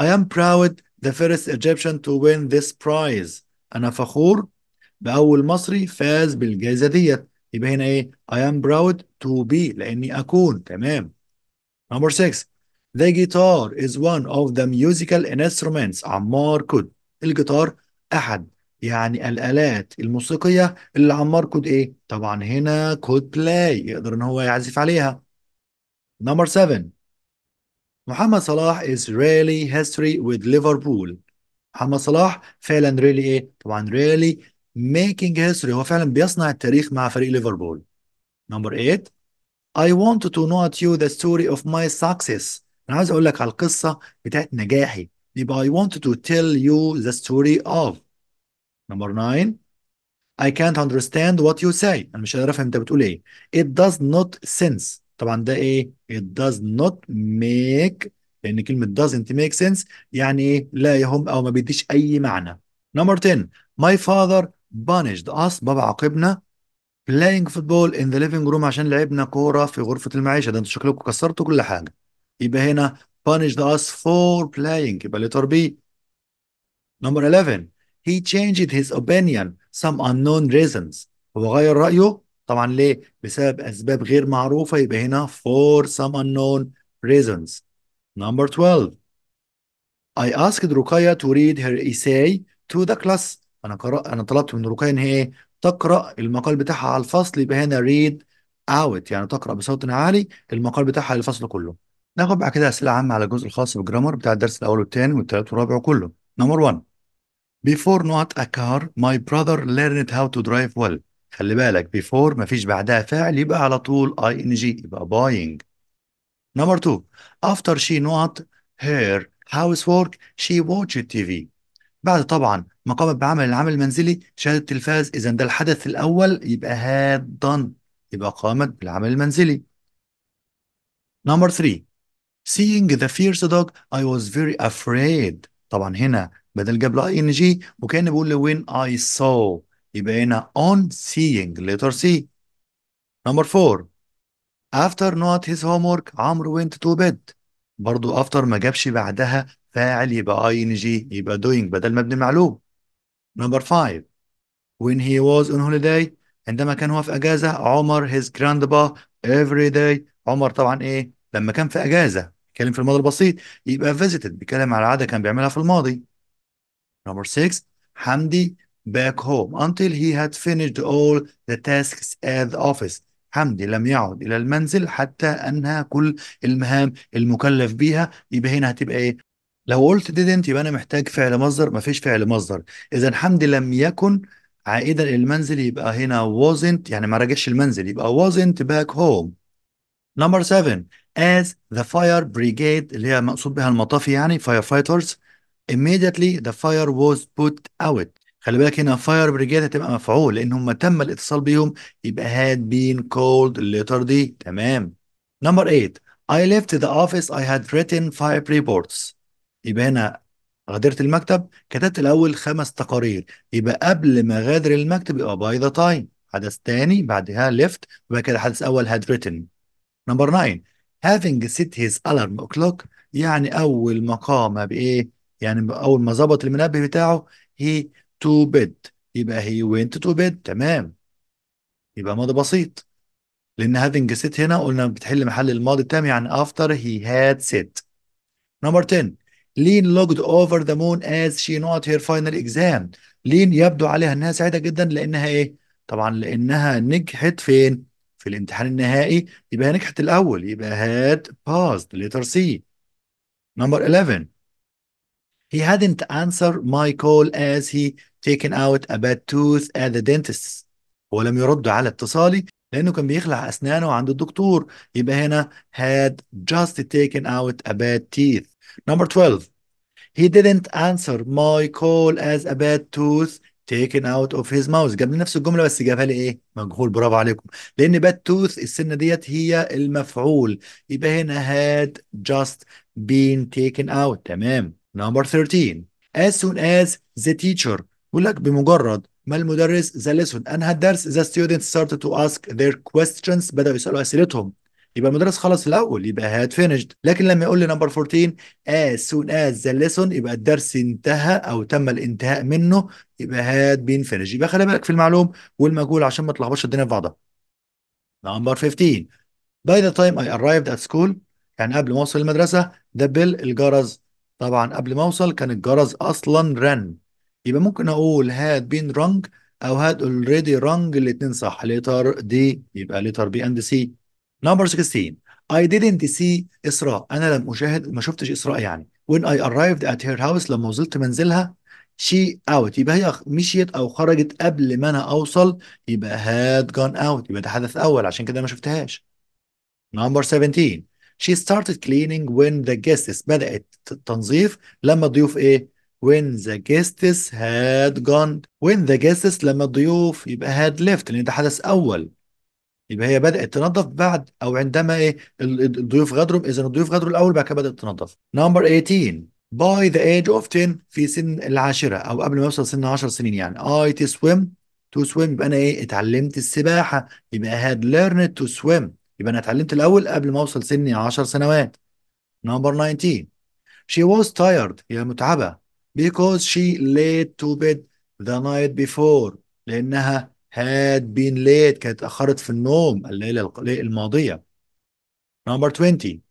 I am proud the first Egyptian to win this prize أنا فخور بأول مصري فاز بالجائزة ديت يبقى هنا إيه I am proud to be لأني أكون تمام number 6 The guitar is one of the musical instruments عمار كود الجيتار أحد يعني الآلات الموسيقية اللي عمار كود إيه؟ طبعا هنا كود بلاي يقدر إن هو يعزف عليها. نمبر 7 محمد صلاح is really history with Liverpool. محمد صلاح فعلا really إيه؟ طبعا really making history هو فعلا بيصنع التاريخ مع فريق ليفربول. نمبر 8 I want to نوت يو you the story of my success. أنا عايز أقول لك على القصة بتاعت نجاحي يبقى I want to tell you the story of number nine I can't understand what you say انا مش قادر افهم انت بتقول ايه it does not sense طبعا ده ايه it does not make لان كلمه doesn't make sense يعني ايه لا يهم او ما بيديش اي معنى number 10 my father punished us بابا عاقبنا playing football in the living room عشان لعبنا كوره في غرفه المعيشه ده انتوا شكلكم كسرتوا كل حاجه يبقى هنا punish us for playing يبقى لتربيه number 11 he changed his opinion some unknown reasons هو غير رأيه طبعا ليه بسبب أسباب غير معروفة يبقى هنا for some unknown reasons number 12 I asked rukaya to read her essay to the class أنا قرأ أنا طلبت من رقية إن هي تقرأ المقال بتاعها على الفصل يبقى هنا read out يعني تقرأ بصوت عالي المقال بتاعها للفصل كله ناخد بعد كده أسئلة عامة على الجزء الخاص بالجرامر بتاع الدرس الأول والثاني والثالث والرابع وكله. نمبر 1 Before not a car my brother learned how to drive well. خلي بالك before فيش بعدها فاعل يبقى على طول ing يبقى باينج نمبر 2 After she not her housework she watched TV. بعد طبعا ما قامت بعمل العمل المنزلي شاهدت التلفاز إذا ده الحدث الأول يبقى هاد دن يبقى قامت بالعمل المنزلي. نمبر 3 seeing the fierce dog I was very afraid طبعا هنا بدل جاب له اي ان جي وكان بيقول لي when I saw يبقى هنا on seeing letter C number four after not his homework عمرو went to bed برضو after ما جابش بعدها فاعل يبقى اي ان جي يبقى doing بدل ما ابن معلوم number five when he was on holiday عندما كان هو في اجازه عمر his grandpa every day عمر طبعا ايه لما كان في اجازه بيتكلم في الماضي البسيط يبقى فيزيتد بيتكلم على عاده كان بيعملها في الماضي نمبر 6 حمدي back home until he had finished all the tasks at the office حمدي لم يعد إلى المنزل حتى أنهى كل المهام المكلف بيها يبقى هنا هتبقى إيه؟ لو قلت didn't يبقى أنا محتاج فعل مصدر ما فيش فعل مصدر إذا حمدي لم يكن عائدا إلى المنزل يبقى هنا wasn't يعني ما راجعش المنزل يبقى wasn't back home Number 7 as the fire brigade اللي هي مقصود بها المطافي يعني fire fighters immediately the fire was put out خلي بالك هنا fire brigade هتبقى مفعول لان هم تم الاتصال بيهم يبقى had been called later دي تمام number 8 I left the office I had written five reports يبقى هنا غادرت المكتب كتبت الاول خمس تقارير يبقى قبل ما غادر المكتب يبقى by the time حدث تاني بعدها left وبعد كده حدث اول had written نمبر 9 having set his alarm clock يعني أول ما قام بإيه يعني أول ما ظبط المنبه بتاعه he to bed يبقى he went to bed تمام يبقى ماضي بسيط لأن having set هنا قلنا بتحل محل الماضي التام يعني after he had set number 10 لين لوجد اوفر ذا مون از شي نوت هير فاينل اكزام لين يبدو عليها انها سعيده جدا لانها ايه طبعا لانها نجحت فين في الامتحان النهائي يبقى نجحت الاول يبقى had passed letter C number 11 he hadn't answered my call as he taken out a bad tooth at the dentist هو لم يرد على اتصالي لانه كان بيخلع اسنانه عند الدكتور يبقى هنا had just taken out a bad teeth number 12 he didn't answer my call as a bad tooth تيكن اوت اوف هيز ماوث جاب لي نفس الجمله بس جابها لي ايه مجهول برافو عليكم لان باد توث السنه ديت هي المفعول يبقى هنا had just been taken out تمام نمبر 13 as soon as the teacher يقول لك بمجرد ما المدرس ذا ليسون انهى الدرس ذا ستودنت ستارت تو اسك ذير كويستشنز بداوا يسالوا اسئلتهم يبقى المدرس خلص الاول يبقى هاد فينيشد لكن لما يقول لي نمبر 14 as soon as the lesson يبقى الدرس انتهى او تم الانتهاء منه يبقى هاد بين فينيش يبقى خلي بالك في المعلوم والمجهول عشان ما تلخبطش الدنيا في بعضها نمبر 15 by the time I arrived at school يعني قبل ما اوصل المدرسه ده بيل الجرس طبعا قبل ما اوصل كان الجرس اصلا رن يبقى ممكن اقول هاد بين رنج او هاد اوريدي رنج الاثنين صح ليتر دي يبقى ليتر بي اند سي نمبر 16 I didn't see إسراء أنا لم أشاهد ما شفتش إسراء يعني When I arrived at her house لما وصلت منزلها she out يبقى هي مشيت أو خرجت قبل ما أنا أوصل يبقى had gone out يبقى ده حدث أول عشان كده ما شفتهاش نمبر 17 She started cleaning when the guests بدأت تنظيف لما الضيوف إيه when the guests had gone when the guests لما الضيوف يبقى had left لأن ده حدث أول يبقى هي بدات تنظف بعد او عندما ايه الضيوف غادروا اذا الضيوف غادروا الاول بعد كده بدات تنظف نمبر 18 by the age of 10 في سن العاشره او قبل ما يوصل سن 10 سنين يعني I to swim to swim يبقى انا ايه اتعلمت السباحه يبقى I had learned to swim يبقى انا اتعلمت الاول قبل ما اوصل سني 10 سنوات نمبر 19 she was tired هي متعبه because she laid to bed the night before لانها had been late كانت اتأخرت في النوم الليلة الماضية number 20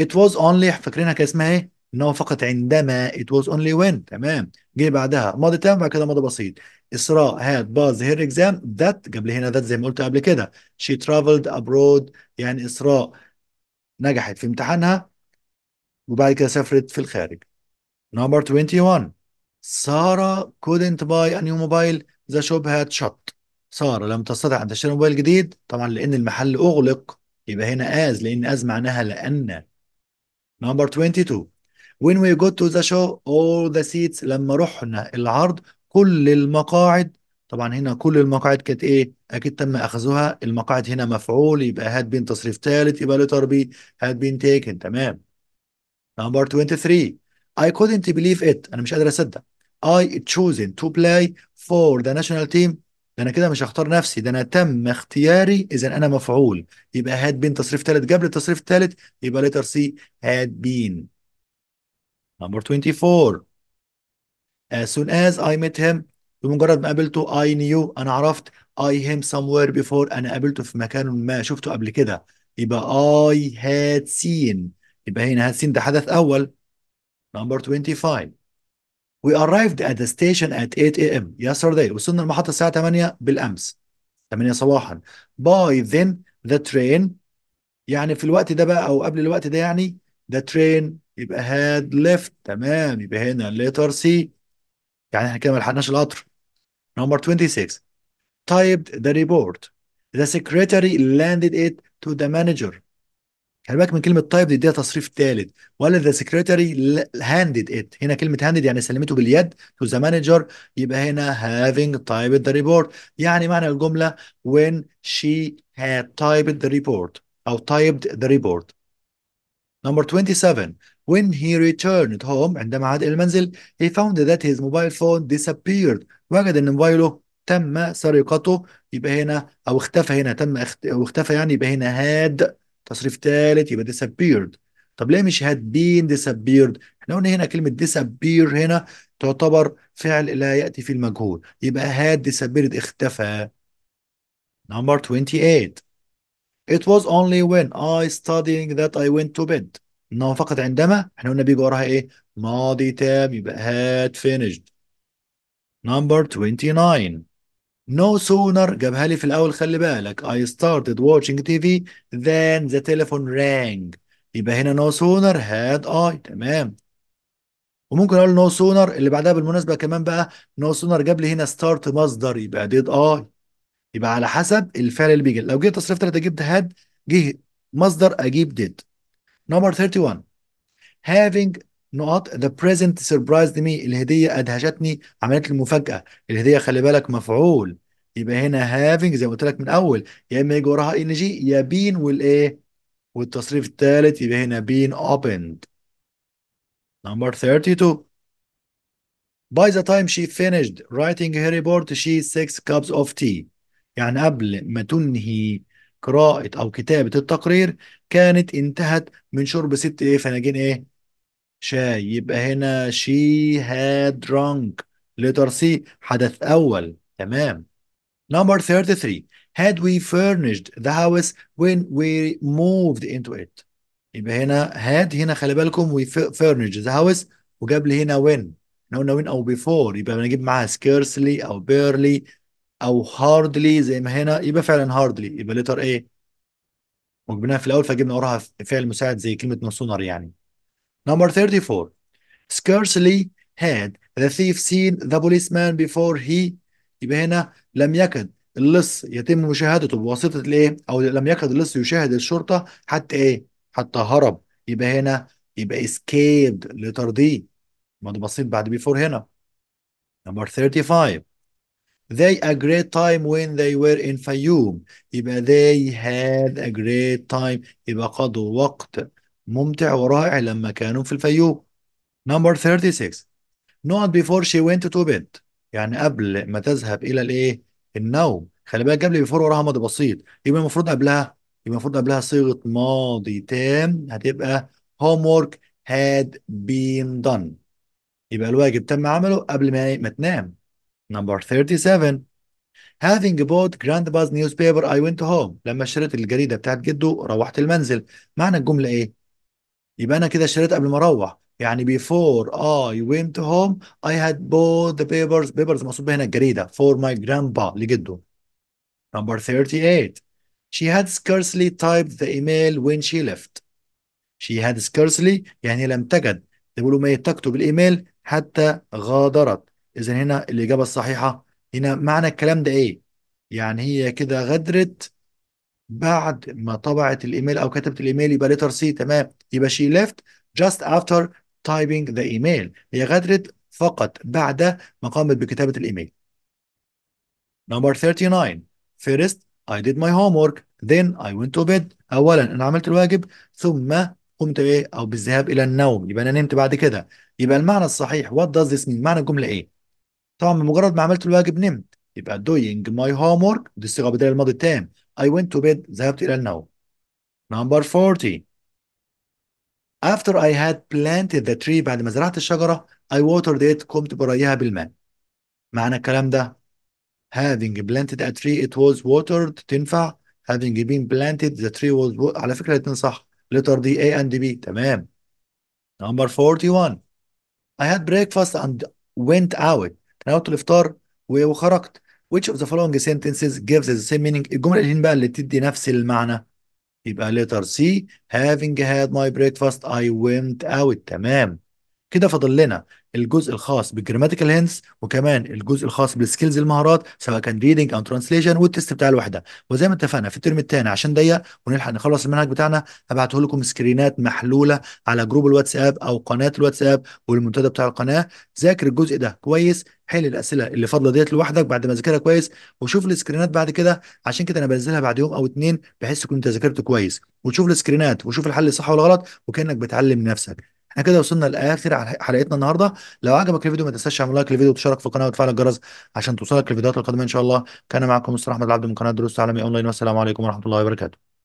it was only فاكرينها كان اسمها ايه؟ انه فقط عندما it was only when تمام جه بعدها ماضي تام بعد كده ماضي بسيط اسراء had passed her exam that جاب لي هنا that زي ما قلت قبل كده she traveled abroad يعني اسراء نجحت في امتحانها وبعد كده سافرت في الخارج number 21 سارة couldn't buy a new mobile the shop had shut سارة لم تستطع أن تشتري موبايل جديد طبعا لأن المحل أغلق يبقى هنا as لأن as معناها لأن number 22 when we جو to the show all the seats لما رحنا العرض كل المقاعد طبعا هنا كل المقاعد كانت ايه اكيد تم اخذها المقاعد هنا مفعول يبقى هات بين تصريف ثالث يبقى لتر بي هات بين تيكن تمام نمبر 23 I couldn't believe it انا مش قادر اصدق I chosen to play for the national team ده انا كده مش هختار نفسي ده انا تم اختياري اذا انا مفعول يبقى هاد بين تصريف ثالث قبل التصريف الثالث يبقى ليتر سي هاد بين نمبر 24 as soon as I met him بمجرد ما قابلته I knew أنا عرفت I him somewhere before أنا قابلته في مكان ما شفته قبل كده يبقى I had seen يبقى هنا had seen ده حدث أول number 25 We arrived at the station at 8 a.m. yesterday وصلنا المحطة الساعة 8 بالأمس 8 صباحا by then the train يعني في الوقت ده بقى أو قبل الوقت ده يعني the train يبقى had left تمام يبقى هنا letter C يعني احنا كده ما لحقناش القطر number 26 typed the report the secretary landed it to the manager خلي بالك من كلمه تايب دي تصريف ثالث ولا ذا سكرتري هاندد ات هنا كلمه هاندد يعني سلمته باليد تو ذا مانجر يبقى هنا having typed the report يعني معنى الجمله when she had typed the report او typed the report Number 27 When he returned home عندما عاد إلى المنزل he found that his mobile phone disappeared وجد إن موبايله تم سرقته يبقى هنا أو اختفى هنا تم اخت... أو اختفى يعني يبقى هنا had تصريف ثالث يبقى disappeared طب ليه مش had been disappeared احنا قلنا هنا كلمة disappear هنا تعتبر فعل لا يأتي في المجهول يبقى had disappeared اختفى number 28 It was only when I studying that I went to bed انه فقط عندما احنا قلنا بيجي وراها ايه ماضي تام يبقى had finished number 29 No sooner جابها لي في الأول خلي بالك I started watching TV then the telephone rang يبقى هنا no sooner had I تمام وممكن أقول no sooner اللي بعدها بالمناسبة كمان بقى no sooner جاب لي هنا start مصدر يبقى did I يبقى على حسب الفعل اللي بيجي لو جيت تصريف ثلاثة جبت had جه مصدر أجيب did number 31 having نقط The present surprised me الهدية أدهشتني عملت لي مفاجأة الهدية خلي بالك مفعول يبقى هنا having زي ما قلت لك من أول يا إما يجي وراها ان جي يا بين والإيه والتصريف الثالث يبقى هنا بين اوبند نمبر 32 by the time she finished writing her report she six cups of tea يعني قبل ما تنهي قراءة أو كتابة التقرير كانت انتهت من شرب ست إيه فناجين إيه شاي يبقى هنا she had drunk letter C حدث أول تمام number 33 had we furnished the house when we moved into it يبقى هنا had هنا خلي بالكم we furnished the house لي هنا when قلنا نو او بيفور يبقى بنجيب معاها scarcely او barely او هاردلي زي ما هنا يبقى فعلا هاردلي يبقى letter A وجبناها في الاول فجبنا وراها فعل مساعد زي كلمه نصونر يعني Number 34. Scarcely had the thief seen the policeman before he يبقى هنا لم يكد اللص يتم مشاهدته بواسطة الايه؟ أو لم يكد اللص يشاهد الشرطة حتى ايه؟ حتى هرب يبقى هنا يبقى escaped لترضيه ما ده بسيط بعد before هنا. Number 35. They a great time when they were in Fayoum يبقى they had a great time يبقى قضوا وقت ممتع ورائع لما كانوا في الفيوم نمبر 36 not بيفور شي وينت تو بيد يعني قبل ما تذهب الى الايه النوم خلي بالك قبل بيفور وراها ماضي بسيط يبقى المفروض قبلها يبقى المفروض قبلها صيغه ماضي تام هتبقى هوم وورك هاد بين دون يبقى الواجب تم عمله قبل ما ما تنام نمبر 37 having bought grandpa's newspaper I went home لما اشتريت الجريده بتاعت جده روحت المنزل معنى الجمله ايه يبقى انا كده اشتريت قبل ما اروح يعني before I went home I had بوت the papers papers مقصود بها هنا الجريده for my grandpa لجده number 38 she had scarcely typed the email when she left she had scarcely يعني لم تجد بيقولوا ما تكتب الايميل حتى غادرت اذا هنا الاجابه الصحيحه هنا معنى الكلام ده ايه يعني هي كده غدرت بعد ما طبعت الايميل او كتبت الايميل يبقى ليتر سي تمام يبقى شي ليفت جاست افتر تايبنج ذا ايميل هي غادرت فقط بعد ما قامت بكتابه الايميل نمبر 39 first I did my homework then I went to bed اولا انا عملت الواجب ثم قمت بايه او بالذهاب الى النوم يبقى انا نمت بعد كده يبقى المعنى الصحيح what does this mean معنى الجمله ايه طبعا بمجرد ما عملت الواجب نمت يبقى doing my homework دي الصيغه بدل الماضي التام I went to bed ذهبت إلى النوم number 40 after I had planted the tree بعد ما زرعت الشجرة I watered it قمت بريها بالماء معنى الكلام ده having planted a tree it was watered تنفع having been planted the tree was على فكرة الاتنين صح letter D A and B تمام number 41 I had breakfast and went out تناولت الإفطار وخرجت which of the following sentences gives the same meaning الجملة اللي بقى اللي بتدي نفس المعنى يبقى letter C having had my breakfast I went out تمام كده فاضل لنا الجزء الخاص بالجراماتيكال هنس وكمان الجزء الخاص بالسكيلز المهارات سواء كان ريدنج او ترانسليشن والتست بتاع الوحده وزي ما اتفقنا في الترم الثاني عشان ضيق ونلحق نخلص المنهج بتاعنا هبعته لكم سكرينات محلوله على جروب الواتساب او قناه الواتساب والمنتدى بتاع القناه ذاكر الجزء ده كويس حل الاسئله اللي فاضله ديت لوحدك بعد ما ذاكرها كويس وشوف السكرينات بعد كده عشان كده انا بنزلها بعد يوم او اتنين بحيث تكون انت ذاكرت كويس وتشوف السكرينات وشوف الحل صح ولا غلط وكانك بتعلم نفسك احنا كده وصلنا لاخر حلقتنا النهارده لو عجبك الفيديو ما تنساش تعمل لايك للفيديو وتشارك في القناه وتفعل الجرس عشان توصلك الفيديوهات القادمه ان شاء الله كان معكم مستر احمد العبد من قناه دروس عالمي اونلاين والسلام عليكم ورحمه الله وبركاته